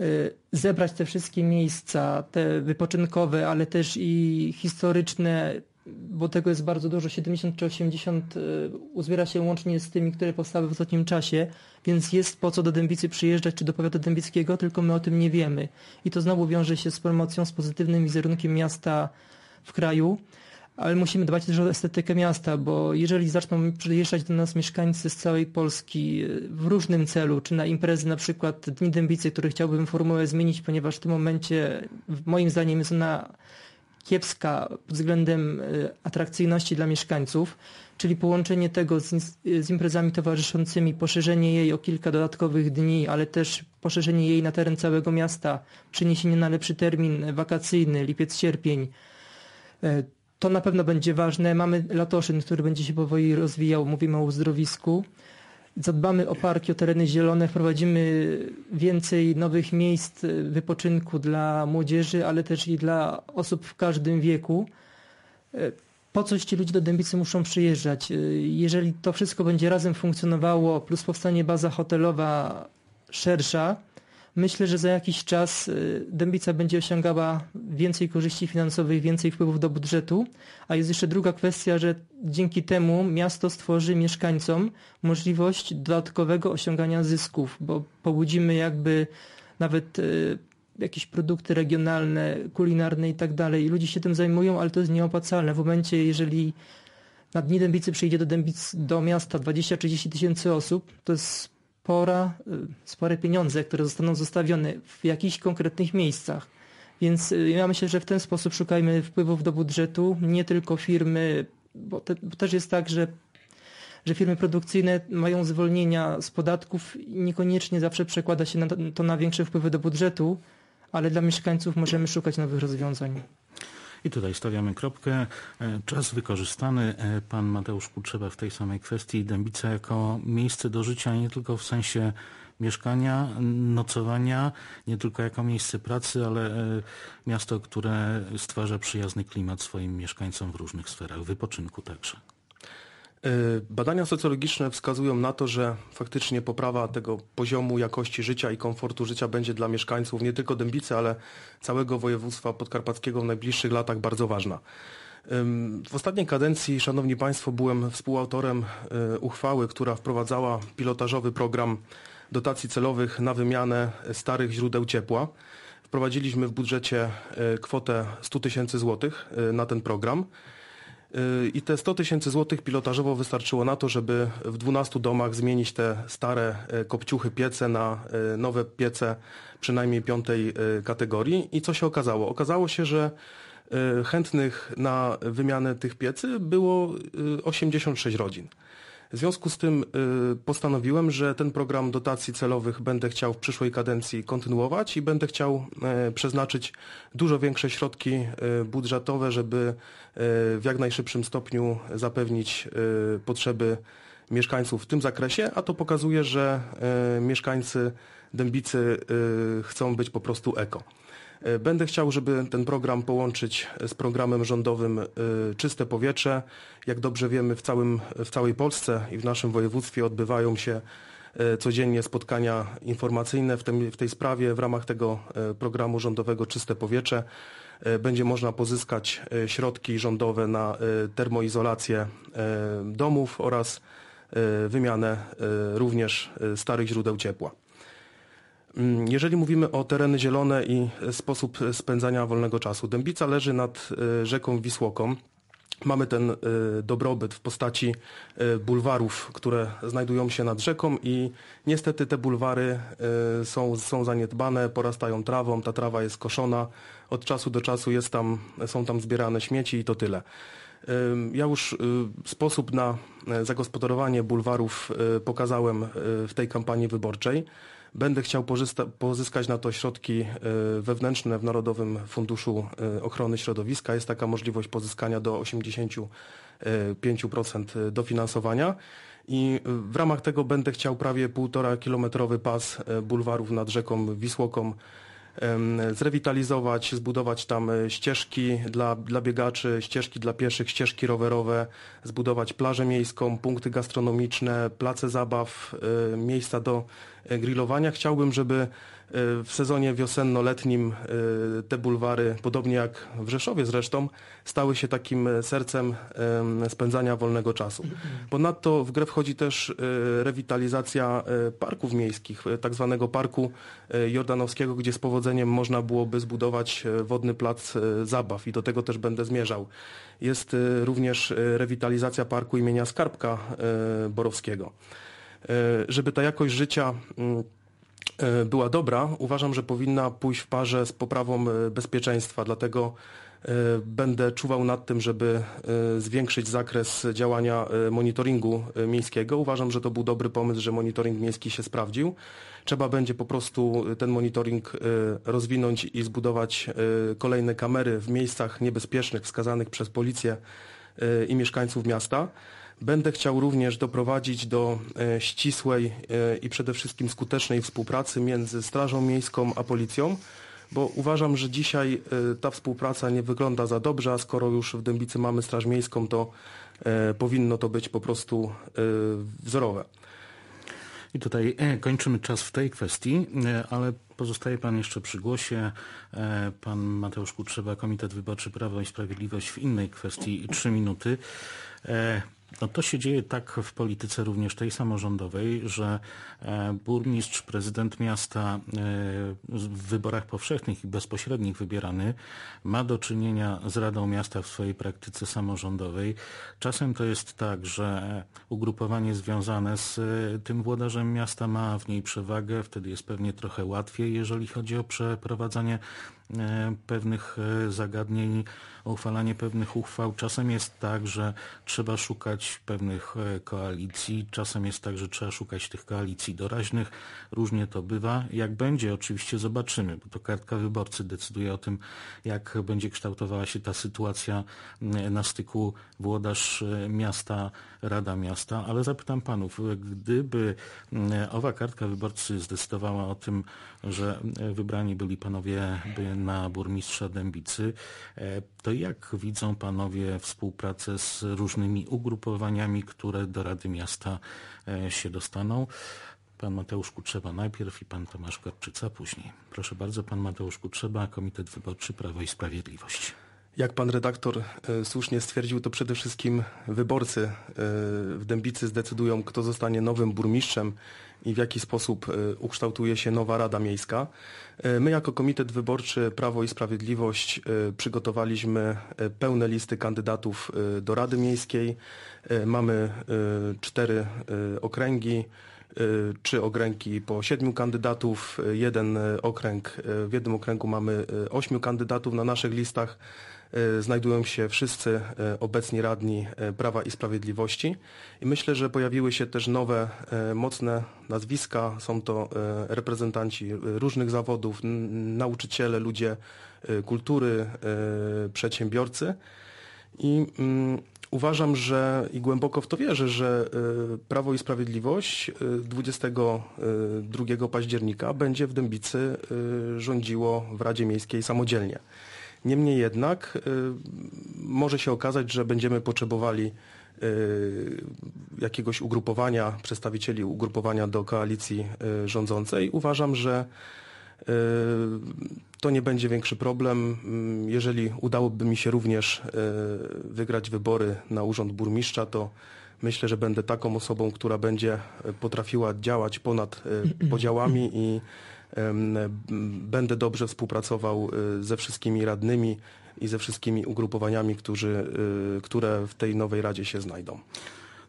S3: Y, zebrać te wszystkie miejsca, te wypoczynkowe, ale też i historyczne, bo tego jest bardzo dużo, 70 czy 80 y, uzbiera się łącznie z tymi, które powstały w ostatnim czasie, więc jest po co do Dębicy przyjeżdżać czy do powiatu dębickiego, tylko my o tym nie wiemy. I to znowu wiąże się z promocją, z pozytywnym wizerunkiem miasta w kraju ale musimy dbać też o estetykę miasta, bo jeżeli zaczną przyjeżdżać do nas mieszkańcy z całej Polski e, w różnym celu, czy na imprezy na przykład Dni Dębicy, który chciałbym formułę zmienić, ponieważ w tym momencie moim zdaniem jest ona kiepska względem e, atrakcyjności dla mieszkańców, czyli połączenie tego z, z, imprezami towarzyszącymi, poszerzenie jej o kilka dodatkowych dni, ale też poszerzenie jej na teren całego miasta, przeniesienie na lepszy termin wakacyjny, lipiec-sierpień. E, to na pewno będzie ważne. Mamy Latoszyn, który będzie się powoli rozwijał. Mówimy o uzdrowisku. Zadbamy o parki, o tereny zielone, wprowadzimy więcej nowych miejsc y, wypoczynku dla młodzieży, ale też i dla osób w każdym wieku. Y, po coś ci ludzie do Dębicy muszą przyjeżdżać? Y, jeżeli to wszystko będzie razem funkcjonowało, plus powstanie baza hotelowa szersza, myślę, że za jakiś czas y, Dębica będzie osiągała więcej korzyści finansowych, więcej wpływów do budżetu, a jest jeszcze druga kwestia, że dzięki temu miasto stworzy mieszkańcom możliwość dodatkowego osiągania zysków, bo pobudzimy jakby nawet y, jakieś produkty regionalne, kulinarne i tak dalej. Ludzie się tym zajmują, ale to jest nieopłacalne. W momencie, jeżeli na Dni Dębicy przyjdzie do Dębic, do miasta 20-30 tysięcy osób, to jest spora, y, spore pieniądze, które zostaną zostawione w jakichś konkretnych miejscach. Więc y, ja myślę, że w ten sposób szukajmy wpływów do budżetu, nie tylko firmy, bo, te, bo też jest tak, że, że firmy produkcyjne mają zwolnienia z podatków i niekoniecznie zawsze przekłada się na to, to na większe wpływy do budżetu, ale dla mieszkańców możemy szukać nowych rozwiązań.
S2: I tutaj stawiamy kropkę. E, czas wykorzystany. E, pan Mateusz Kutrzeba w tej samej kwestii. Dębica jako miejsce do życia nie tylko w sensie mieszkania, nocowania, nie tylko jako miejsce pracy, ale e, miasto, które stwarza przyjazny klimat swoim mieszkańcom w różnych sferach wypoczynku także.
S1: Y, badania socjologiczne wskazują na to, że faktycznie poprawa tego poziomu jakości życia i komfortu życia będzie dla mieszkańców nie tylko Dębicy, ale całego województwa podkarpackiego w najbliższych latach bardzo ważna. W ostatniej kadencji, Szanowni Państwo, byłem współautorem y, uchwały, która wprowadzała pilotażowy program dotacji celowych na wymianę starych źródeł ciepła. Wprowadziliśmy w budżecie y, kwotę 100 tysięcy złotych na ten program. Y, I te 100 tysięcy złotych pilotażowo wystarczyło na to, żeby w 12 domach zmienić te stare e, kopciuchy piece na e, nowe piece przynajmniej piątej e, kategorii. I co się okazało? Okazało się, że chętnych na wymianę tych piecy było 86 rodzin. W związku z tym y, postanowiłem, że ten program dotacji celowych będę chciał w przyszłej kadencji kontynuować i będę chciał y, przeznaczyć dużo większe środki y, budżetowe, żeby w jak najszybszym stopniu zapewnić potrzeby mieszkańców w tym zakresie, a to pokazuje, że mieszkańcy Dębicy chcą być po prostu eko. E, będę chciał, żeby ten program połączyć e, z programem rządowym e, Czyste Powietrze. Jak dobrze wiemy, w, całym, w całej Polsce i w naszym województwie odbywają się codziennie spotkania informacyjne w, tym, w tej sprawie w ramach tego programu rządowego Czyste Powietrze. Będzie można pozyskać środki rządowe na termoizolację domów oraz wymianę również starych źródeł ciepła. Mm, jeżeli mówimy o tereny zielone i sposób spędzania wolnego czasu, Dębica leży nad e, rzeką Wisłoką. Mamy ten e, dobrobyt w postaci e, bulwarów, które znajdują się nad rzeką i niestety te bulwary są, są zaniedbane, porastają trawą, ta trawa jest koszona, od czasu do czasu jest tam, są tam zbierane śmieci i to tyle. Ja już sposób na zagospodarowanie bulwarów pokazałem w tej kampanii wyborczej. Będę chciał pozyskać na to środki e, wewnętrzne w Narodowym Funduszu e, Ochrony Środowiska. Jest taka możliwość pozyskania do 85% e, dofinansowania. I w ramach tego będę chciał prawie półtora kilometrowy pas bulwarów nad rzeką Wisłoką zrewitalizować, zbudować tam e, ścieżki dla, dla biegaczy, ścieżki dla pieszych, ścieżki rowerowe, zbudować plażę miejską, punkty gastronomiczne, place zabaw, e, miejsca do e, grillowania. Chciałbym, żeby w sezonie wiosenno-letnim e, te bulwary, podobnie jak w Rzeszowie zresztą, stały się takim e, sercem spędzania wolnego czasu. Ponadto w grę wchodzi też e, rewitalizacja parków miejskich, tak zwanego parku jordanowskiego, gdzie z powodzeniem można byłoby zbudować wodny plac zabaw i do tego też będę zmierzał. Jest również rewitalizacja parku imienia Skarbka Borowskiego. Żeby ta jakość życia E, była dobra, uważam, że powinna pójść w parze z poprawą e, bezpieczeństwa, dlatego e, będę czuwał nad tym, żeby zwiększyć zakres działania monitoringu miejskiego. Uważam, że to był dobry pomysł, że monitoring miejski się sprawdził. Trzeba będzie po prostu ten monitoring rozwinąć i zbudować kolejne kamery w miejscach niebezpiecznych wskazanych przez policję i mieszkańców miasta. Będę chciał również doprowadzić do e, ścisłej e, i przede wszystkim skutecznej współpracy między Strażą Miejską a Policją, bo uważam, że dzisiaj e, ta współpraca nie wygląda za dobrze, a skoro już w Dębicy mamy Straż Miejską, to
S2: powinno to być po prostu wzorowe. I tutaj kończymy czas w tej kwestii, ale pozostaje Pan jeszcze przy głosie. Pan Mateusz Kutrzeba, Komitet Wyborczy Prawo i Sprawiedliwość w innej kwestii trzy minuty. E, no to się dzieje tak w polityce również tej samorządowej, że e, burmistrz, prezydent miasta e, w wyborach powszechnych i bezpośrednich wybierany ma do czynienia z Radą Miasta w swojej praktyce samorządowej. Czasem to jest tak, że ugrupowanie związane z tym włodarzem miasta ma w niej przewagę, wtedy jest pewnie trochę łatwiej, jeżeli chodzi o przeprowadzanie E, pewnych e, zagadnień, uchwalanie pewnych uchwał. Czasem jest tak, że trzeba szukać pewnych e, koalicji, czasem jest tak, że trzeba szukać tych koalicji doraźnych. Różnie to bywa. Jak będzie, oczywiście zobaczymy, bo to kartka wyborcy decyduje o tym, jak będzie kształtowała się ta sytuacja na styku włodarz miasta Rada Miasta, ale zapytam panów, gdyby mm, owa kartka wyborcy zdecydowała o tym, że e, wybrani byli panowie na burmistrza Dębicy, e, to jak widzą panowie współpracę z różnymi ugrupowaniami, które do Rady Miasta e, się dostaną? Pan Mateusz Kutrzeba najpierw i pan Tomasz Gorczyca później. Proszę bardzo, pan Mateusz Kutrzeba, Komitet Wyborczy Prawo i Sprawiedliwość. Jak pan redaktor e, słusznie stwierdził, to przede wszystkim
S1: wyborcy e, w Dębicy zdecydują, kto zostanie nowym burmistrzem i w jaki sposób e, ukształtuje się nowa Rada Miejska. My jako Komitet Wyborczy Prawo i Sprawiedliwość przygotowaliśmy pełne listy kandydatów do Rady Miejskiej. Mamy cztery okręgi, trzy okręgi po siedmiu kandydatów, jeden okręg, w jednym okręgu mamy ośmiu kandydatów na naszych listach. E, znajdują się wszyscy e, obecni radni e, Prawa i Sprawiedliwości. I myślę, że pojawiły się też nowe, mocne nazwiska. Są to reprezentanci różnych zawodów, nauczyciele, ludzie kultury, przedsiębiorcy. I mm, uważam, że i głęboko w to wierzę, że Prawo i Sprawiedliwość 22 października będzie w Dębicy rządziło w Radzie Miejskiej samodzielnie. Niemniej jednak y, może się okazać, że będziemy potrzebowali y, jakiegoś ugrupowania, przedstawicieli ugrupowania do koalicji y, rządzącej. Uważam, że to nie będzie większy problem. Mm, jeżeli udałoby mi się również wygrać wybory na urząd burmistrza, to myślę, że będę taką osobą, która będzie potrafiła działać ponad podziałami i Będę dobrze współpracował y, ze wszystkimi radnymi i ze wszystkimi ugrupowaniami, którzy, y, które w tej nowej Radzie się znajdą.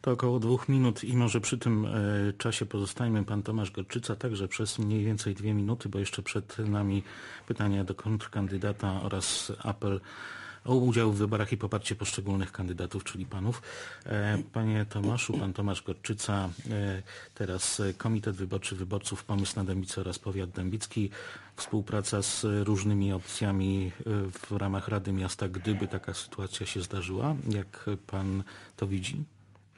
S2: To około dwóch minut i może przy tym e, czasie pozostańmy. Pan Tomasz Gorczyca także przez mniej więcej dwie minuty, bo jeszcze przed nami pytania do kontrkandydata oraz apel o udział w wyborach i poparcie poszczególnych kandydatów, czyli panów. E, panie Tomaszu, pan Tomasz Gorczyca, e, teraz e, Komitet Wyborczy Wyborców Pomysł na Dębicę oraz Powiat Dębicki, współpraca z różnymi opcjami w ramach Rady Miasta, gdyby taka sytuacja się zdarzyła. Jak pan to widzi?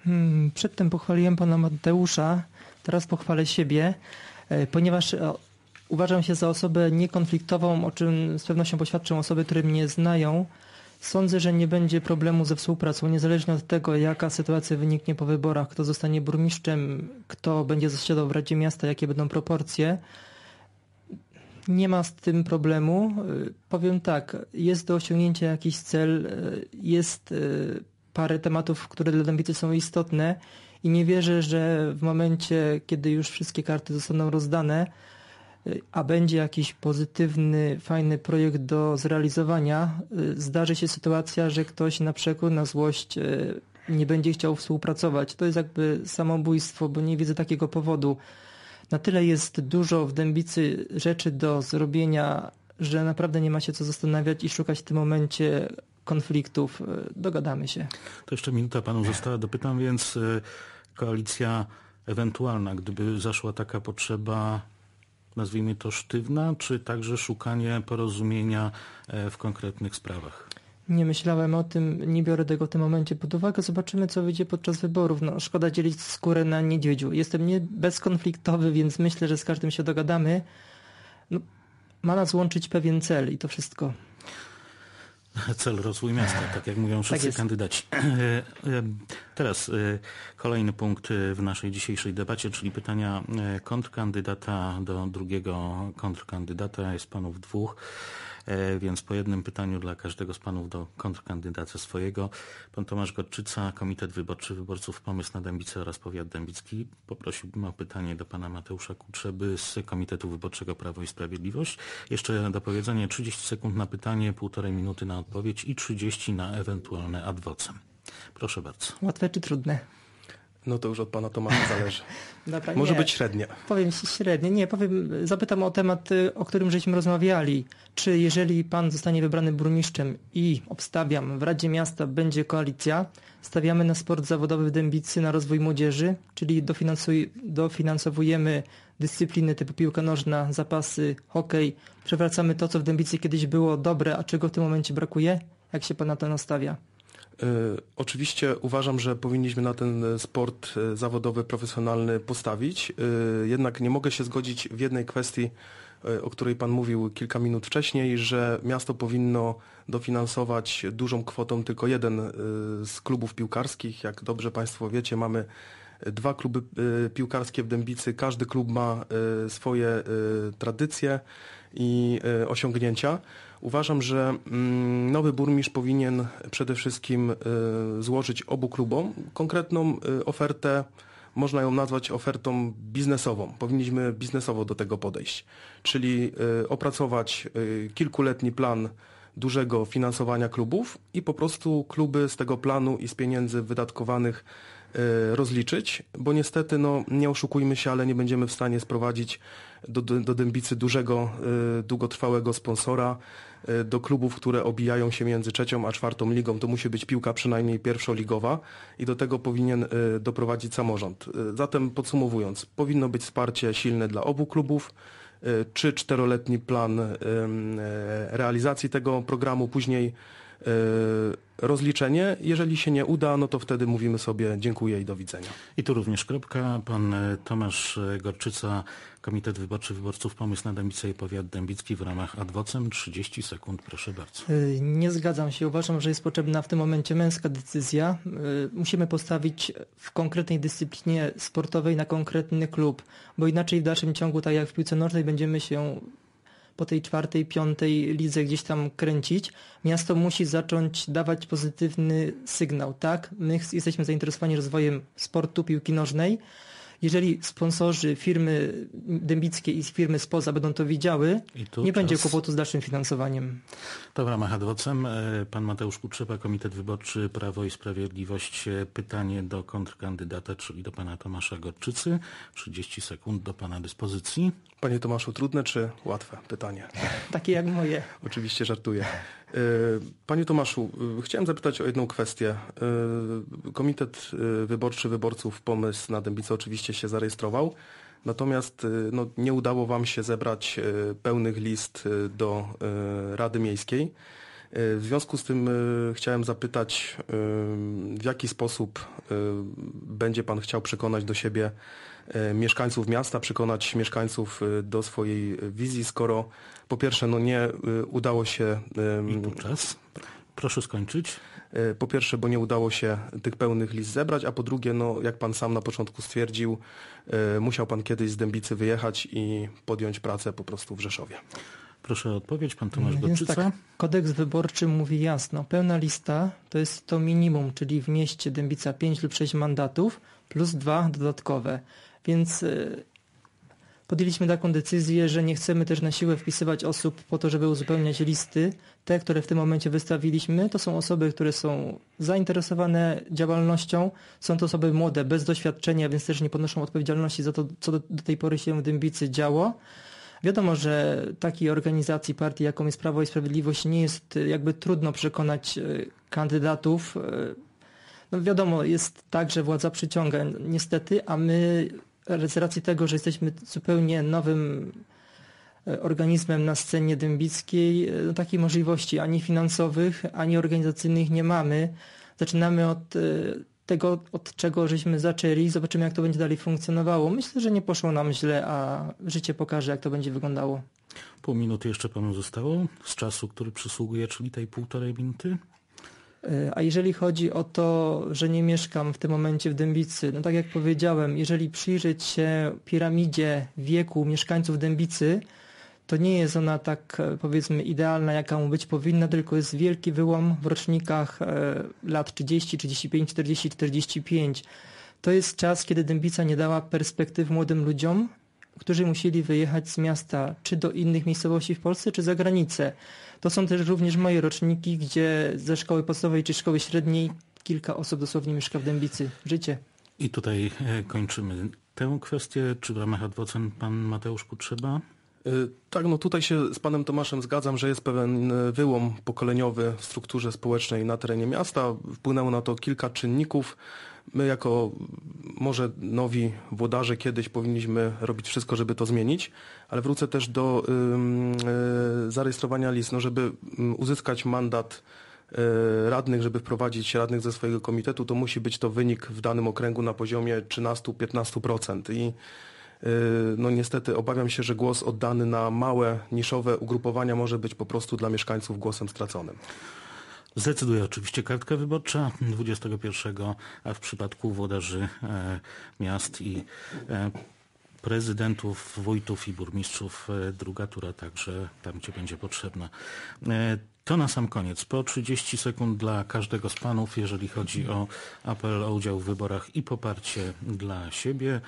S3: Hmm, przedtem pochwaliłem pana Mateusza, teraz pochwalę siebie, ponieważ uważam się za osobę niekonfliktową, o czym z pewnością poświadczą osoby, które mnie znają. Sądzę, że nie będzie problemu ze współpracą, niezależnie od tego, jaka sytuacja wyniknie po wyborach, kto zostanie burmistrzem, kto będzie zasiadał w Radzie Miasta, jakie będą proporcje. Nie ma z tym problemu. Y, powiem tak, jest do osiągnięcia jakiś cel, y, jest y, parę tematów, które dla Dębicy są istotne i nie wierzę, że w momencie, kiedy już wszystkie karty zostaną rozdane, a będzie jakiś pozytywny, fajny projekt do zrealizowania, y, zdarzy się sytuacja, że ktoś na przekór, na złość y, nie będzie chciał współpracować. To jest jakby samobójstwo, bo nie widzę takiego powodu. Na tyle jest dużo w dębicy rzeczy do zrobienia, że naprawdę nie ma się co zastanawiać i szukać w tym momencie konfliktów. Y, dogadamy się. To jeszcze
S2: minuta panu została. Dopytam więc koalicja ewentualna, gdyby zaszła taka potrzeba, nazwijmy to sztywna, czy także szukanie porozumienia e, w konkretnych sprawach?
S3: Nie myślałem o tym, nie biorę tego w tym momencie pod uwagę. Zobaczymy, co wyjdzie podczas wyborów. No, szkoda dzielić skórę na niedźwiedziu. Jestem nie bezkonfliktowy, więc myślę, że z każdym się dogadamy. No, ma nas łączyć pewien cel i to wszystko.
S2: Cel rozwój miasta, tak. tak jak mówią wszyscy tak kandydaci. E, e, teraz e, kolejny punkt w naszej dzisiejszej debacie, czyli pytania kontrkandydata do drugiego kontrkandydata. Jest panów dwóch. E, więc po jednym pytaniu dla każdego z panów do kontrkandydata swojego. Pan Tomasz Gorczyca, Komitet Wyborczy Wyborców Pomysł na Dębice oraz Powiat Dębicki. Poprosiłbym o pytanie do pana Mateusza Kutrzeby z Komitetu Wyborczego Prawo i Sprawiedliwość. Jeszcze powiedzenia 30 sekund na pytanie, półtorej minuty na odpowiedź i 30 na ewentualne ad vocem. Proszę
S3: bardzo. Łatwe czy trudne?
S2: No to już od pana Tomasza zależy.
S3: Dobra, Może nie. być średnia. Powiem średnie. Nie, powiem, zapytam o temat, y, o którym żeśmy rozmawiali. Czy jeżeli pan zostanie wybrany burmistrzem i obstawiam, w Radzie Miasta będzie koalicja, stawiamy na sport zawodowy w Dębicy, na rozwój młodzieży, czyli dofinansuj, dofinansowujemy dyscypliny typu piłka nożna, zapasy, hokej. Przewracamy to, co w Dębicy kiedyś było dobre, a czego w tym momencie brakuje? Jak się pan na to nastawia?
S1: E, oczywiście uważam, że powinniśmy na ten e, sport e, zawodowy, profesjonalny postawić. Jednak nie mogę się zgodzić w jednej kwestii, o której Pan mówił kilka minut wcześniej, że miasto powinno dofinansować dużą kwotą tylko jeden z klubów piłkarskich. Jak dobrze Państwo wiecie, mamy dwa kluby piłkarskie w Dębicy. Każdy klub ma swoje tradycje i osiągnięcia. Uważam, że mm, nowy burmistrz powinien przede wszystkim y, złożyć obu klubom konkretną y, ofertę można ją nazwać ofertą biznesową. Powinniśmy biznesowo do tego podejść, czyli y, opracować kilkuletni plan dużego finansowania klubów i po prostu kluby z tego planu i z pieniędzy wydatkowanych rozliczyć, bo niestety, no nie oszukujmy się, ale nie będziemy w stanie sprowadzić do, do, Dębicy dużego, długotrwałego sponsora, E, do klubów, które obijają się między trzecią a czwartą ligą. To musi być piłka przynajmniej pierwszoligowa i do tego powinien e, doprowadzić samorząd. E, zatem podsumowując, powinno być wsparcie silne dla obu klubów czy czteroletni plan realizacji tego programu, później E, rozliczenie. Jeżeli się nie uda, no to
S2: wtedy mówimy sobie dziękuję i do widzenia. I tu również kropka. Pan e, Tomasz e, Gorczyca, Komitet Wyborczy Wyborców Pomysł na Dębicę i Powiat Dębicki w ramach Adwocem. 30 sekund, proszę bardzo.
S3: Nie zgadzam się. Uważam, że jest potrzebna w tym momencie męska decyzja. Musimy postawić w konkretnej dyscyplinie sportowej na konkretny klub, bo inaczej w dalszym ciągu, tak jak w piłce nożnej, będziemy się po tej czwartej, piątej lidze gdzieś tam kręcić, miasto musi zacząć dawać pozytywny sygnał, tak? My jesteśmy zainteresowani rozwojem sportu piłki nożnej, jeżeli sponsorzy, firmy dębickie i firmy spoza będą to widziały, nie czas. będzie kłopotu z dalszym finansowaniem.
S2: w ramach adwocem. E, pan Mateusz Kutrzepa, Komitet Wyborczy Prawo i Sprawiedliwość. E, pytanie do kontrkandydata, czyli do pana Tomasza Gorczycy. 30 sekund do pana dyspozycji. Panie Tomaszu, trudne czy łatwe pytanie?
S3: Takie jak moje.
S2: Oczywiście
S1: żartuję. E, panie Tomaszu, e, chciałem zapytać o jedną kwestię. E, Komitet Wyborczy Wyborców Pomysł na Dębice oczywiście się zarejestrował, natomiast no, nie udało Wam się zebrać pełnych list do Rady Miejskiej. W związku z tym chciałem zapytać, w jaki sposób będzie Pan chciał przekonać do siebie E, mieszkańców miasta, przekonać mieszkańców e, do swojej wizji, skoro po pierwsze no nie e, udało się... czas? Proszę skończyć. Po pierwsze, bo nie udało się tych pełnych list zebrać, a po drugie, no, jak pan sam na początku stwierdził, musiał pan kiedyś z Dębicy wyjechać i podjąć pracę po prostu w Rzeszowie. Proszę o odpowiedź, pan Tomasz mm, Dobrczyca. Tak,
S3: kodeks wyborczy mówi jasno, pełna lista to jest to minimum, czyli w mieście Dębica 5 lub 6 mandatów plus dwa dodatkowe. Więc y, podjęliśmy taką decyzję, że nie chcemy też na siłę wpisywać osób po to, żeby uzupełniać listy. Te, które w tym momencie wystawiliśmy, to są osoby, które są zainteresowane działalnością, są to osoby młode, bez doświadczenia, więc też nie ponoszą odpowiedzialności za to, co do, do tej pory się w Dębicy działo. Wiadomo, że takiej organizacji, partii, jaką jest Prawo i Sprawiedliwość, nie jest y, jakby trudno przekonać y, kandydatów. No wiadomo, jest tak, że władza przyciąga niestety, a my z racji tego, że jesteśmy zupełnie nowym e, organizmem na scenie dębickiej, e, no, takiej możliwości ani finansowych, ani organizacyjnych nie mamy. Zaczynamy od e, tego, od czego żeśmy zaczęli, zobaczymy jak to będzie dalej funkcjonowało. Myślę, że nie poszło nam źle, a życie pokaże jak to będzie wyglądało. Pół minuty jeszcze panu zostało z czasu, który przysługuje, czyli tej półtorej minuty. A jeżeli chodzi o to, że nie mieszkam w tym momencie w Dębicy, no tak jak powiedziałem, jeżeli przyjrzeć się piramidzie wieku mieszkańców Dębicy, to nie jest ona tak powiedzmy idealna, jaką być powinna, tylko jest wielki wyłom w rocznikach e, lat 30, 35, 40, 45. To jest czas, kiedy Dębica nie dała perspektyw młodym ludziom którzy musieli wyjechać z miasta czy do innych miejscowości w Polsce, czy za granicę. To są też również moje roczniki, gdzie ze szkoły podstawowej czy szkoły średniej kilka osób dosłownie mieszka w Dębicy. Życie.
S2: I tutaj e, kończymy tę kwestię. Czy w ramach adwocent pan Mateusz Kutrzeba?
S1: E, tak, no tutaj się z panem Tomaszem zgadzam, że jest pewien e, wyłom pokoleniowy w strukturze społecznej na terenie miasta. Wpłynęło na to kilka czynników. My jako może nowi włodarze kiedyś powinniśmy robić wszystko, żeby to zmienić, ale wrócę też do y, y, zarejestrowania list, no żeby mm, uzyskać mandat e, radnych, żeby wprowadzić radnych ze swojego komitetu, to musi być to wynik w danym okręgu na poziomie 13-15%. I e, no niestety obawiam się, że głos oddany na małe, niszowe ugrupowania może być po prostu dla mieszkańców
S2: głosem straconym. Zdecyduje oczywiście kartka wyborcza 21, a w przypadku włodarzy e, miast i e, prezydentów, wójtów i burmistrzów e, druga tura także tam, gdzie będzie potrzebna. E, to na sam koniec. Po 30 sekund dla każdego z panów, jeżeli chodzi o apel o udział w wyborach i poparcie dla siebie.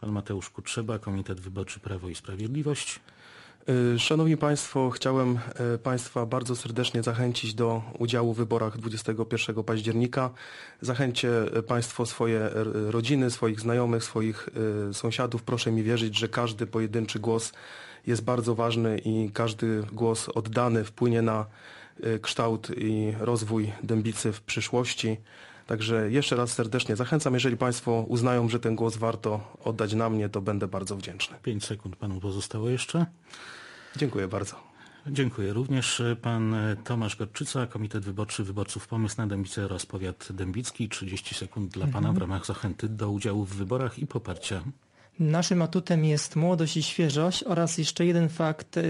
S2: Pan Mateusz Kutrzeba, Komitet Wyborczy Prawo i Sprawiedliwość. Y, szanowni Państwo, chciałem y, Państwa bardzo
S1: serdecznie zachęcić do udziału w wyborach 21 października. Zachęcie y, Państwo swoje rodziny, swoich znajomych, swoich sąsiadów. Proszę mi wierzyć, że każdy pojedynczy głos jest bardzo ważny i każdy głos oddany wpłynie na kształt i rozwój Dębicy w przyszłości. Także jeszcze raz serdecznie zachęcam. Jeżeli Państwo uznają, że ten głos warto oddać na mnie, to będę bardzo wdzięczny. Pięć
S2: sekund Panu pozostało jeszcze. Dziękuję bardzo. Dziękuję. Również e, pan e, Tomasz Gorczyca, Komitet Wyborczy Wyborców Pomysł na Dębice oraz Powiat Dębicki. 30 sekund dla pana w mhm. ramach zachęty do udziału w wyborach i poparcia.
S3: Naszym atutem jest młodość i świeżość oraz jeszcze jeden fakt e,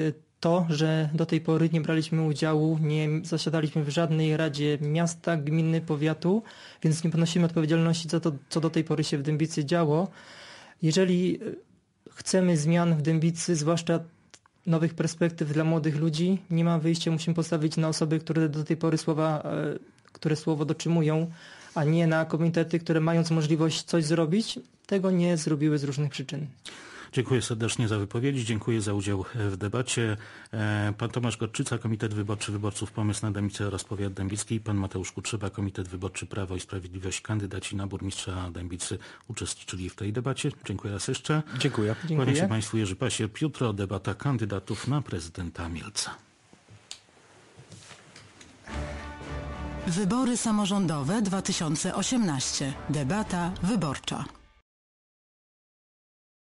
S3: to, że do tej pory nie braliśmy udziału, nie zasiadaliśmy w żadnej radzie miasta, gminy, powiatu, więc nie ponosimy odpowiedzialności za to, co do tej pory się w Dębicy działo. Jeżeli e, chcemy zmian w Dębicy, zwłaszcza nowych perspektyw dla młodych ludzi, nie ma wyjścia, musimy postawić na osoby, które do tej pory słowa, e, które słowo dotrzymują, a nie na komitety, które mając możliwość coś zrobić, tego nie zrobiły z różnych przyczyn.
S2: Dziękuję serdecznie za wypowiedzi, dziękuję za udział w debacie. E, pan Tomasz Gorczyca, Komitet Wyborczy Wyborców Pomysł na Dębice oraz Powiat Dębicki pan Mateusz Kutrzeba, Komitet Wyborczy Prawo i Sprawiedliwość, kandydaci na burmistrza Dębicy uczestniczyli w tej debacie. Dziękuję raz jeszcze. Dziękuję. Kłaniam się Państwu Jerzy Pasier. Jutro debata kandydatów na prezydenta Mielca. Wybory samorządowe 2018. Debata wyborcza.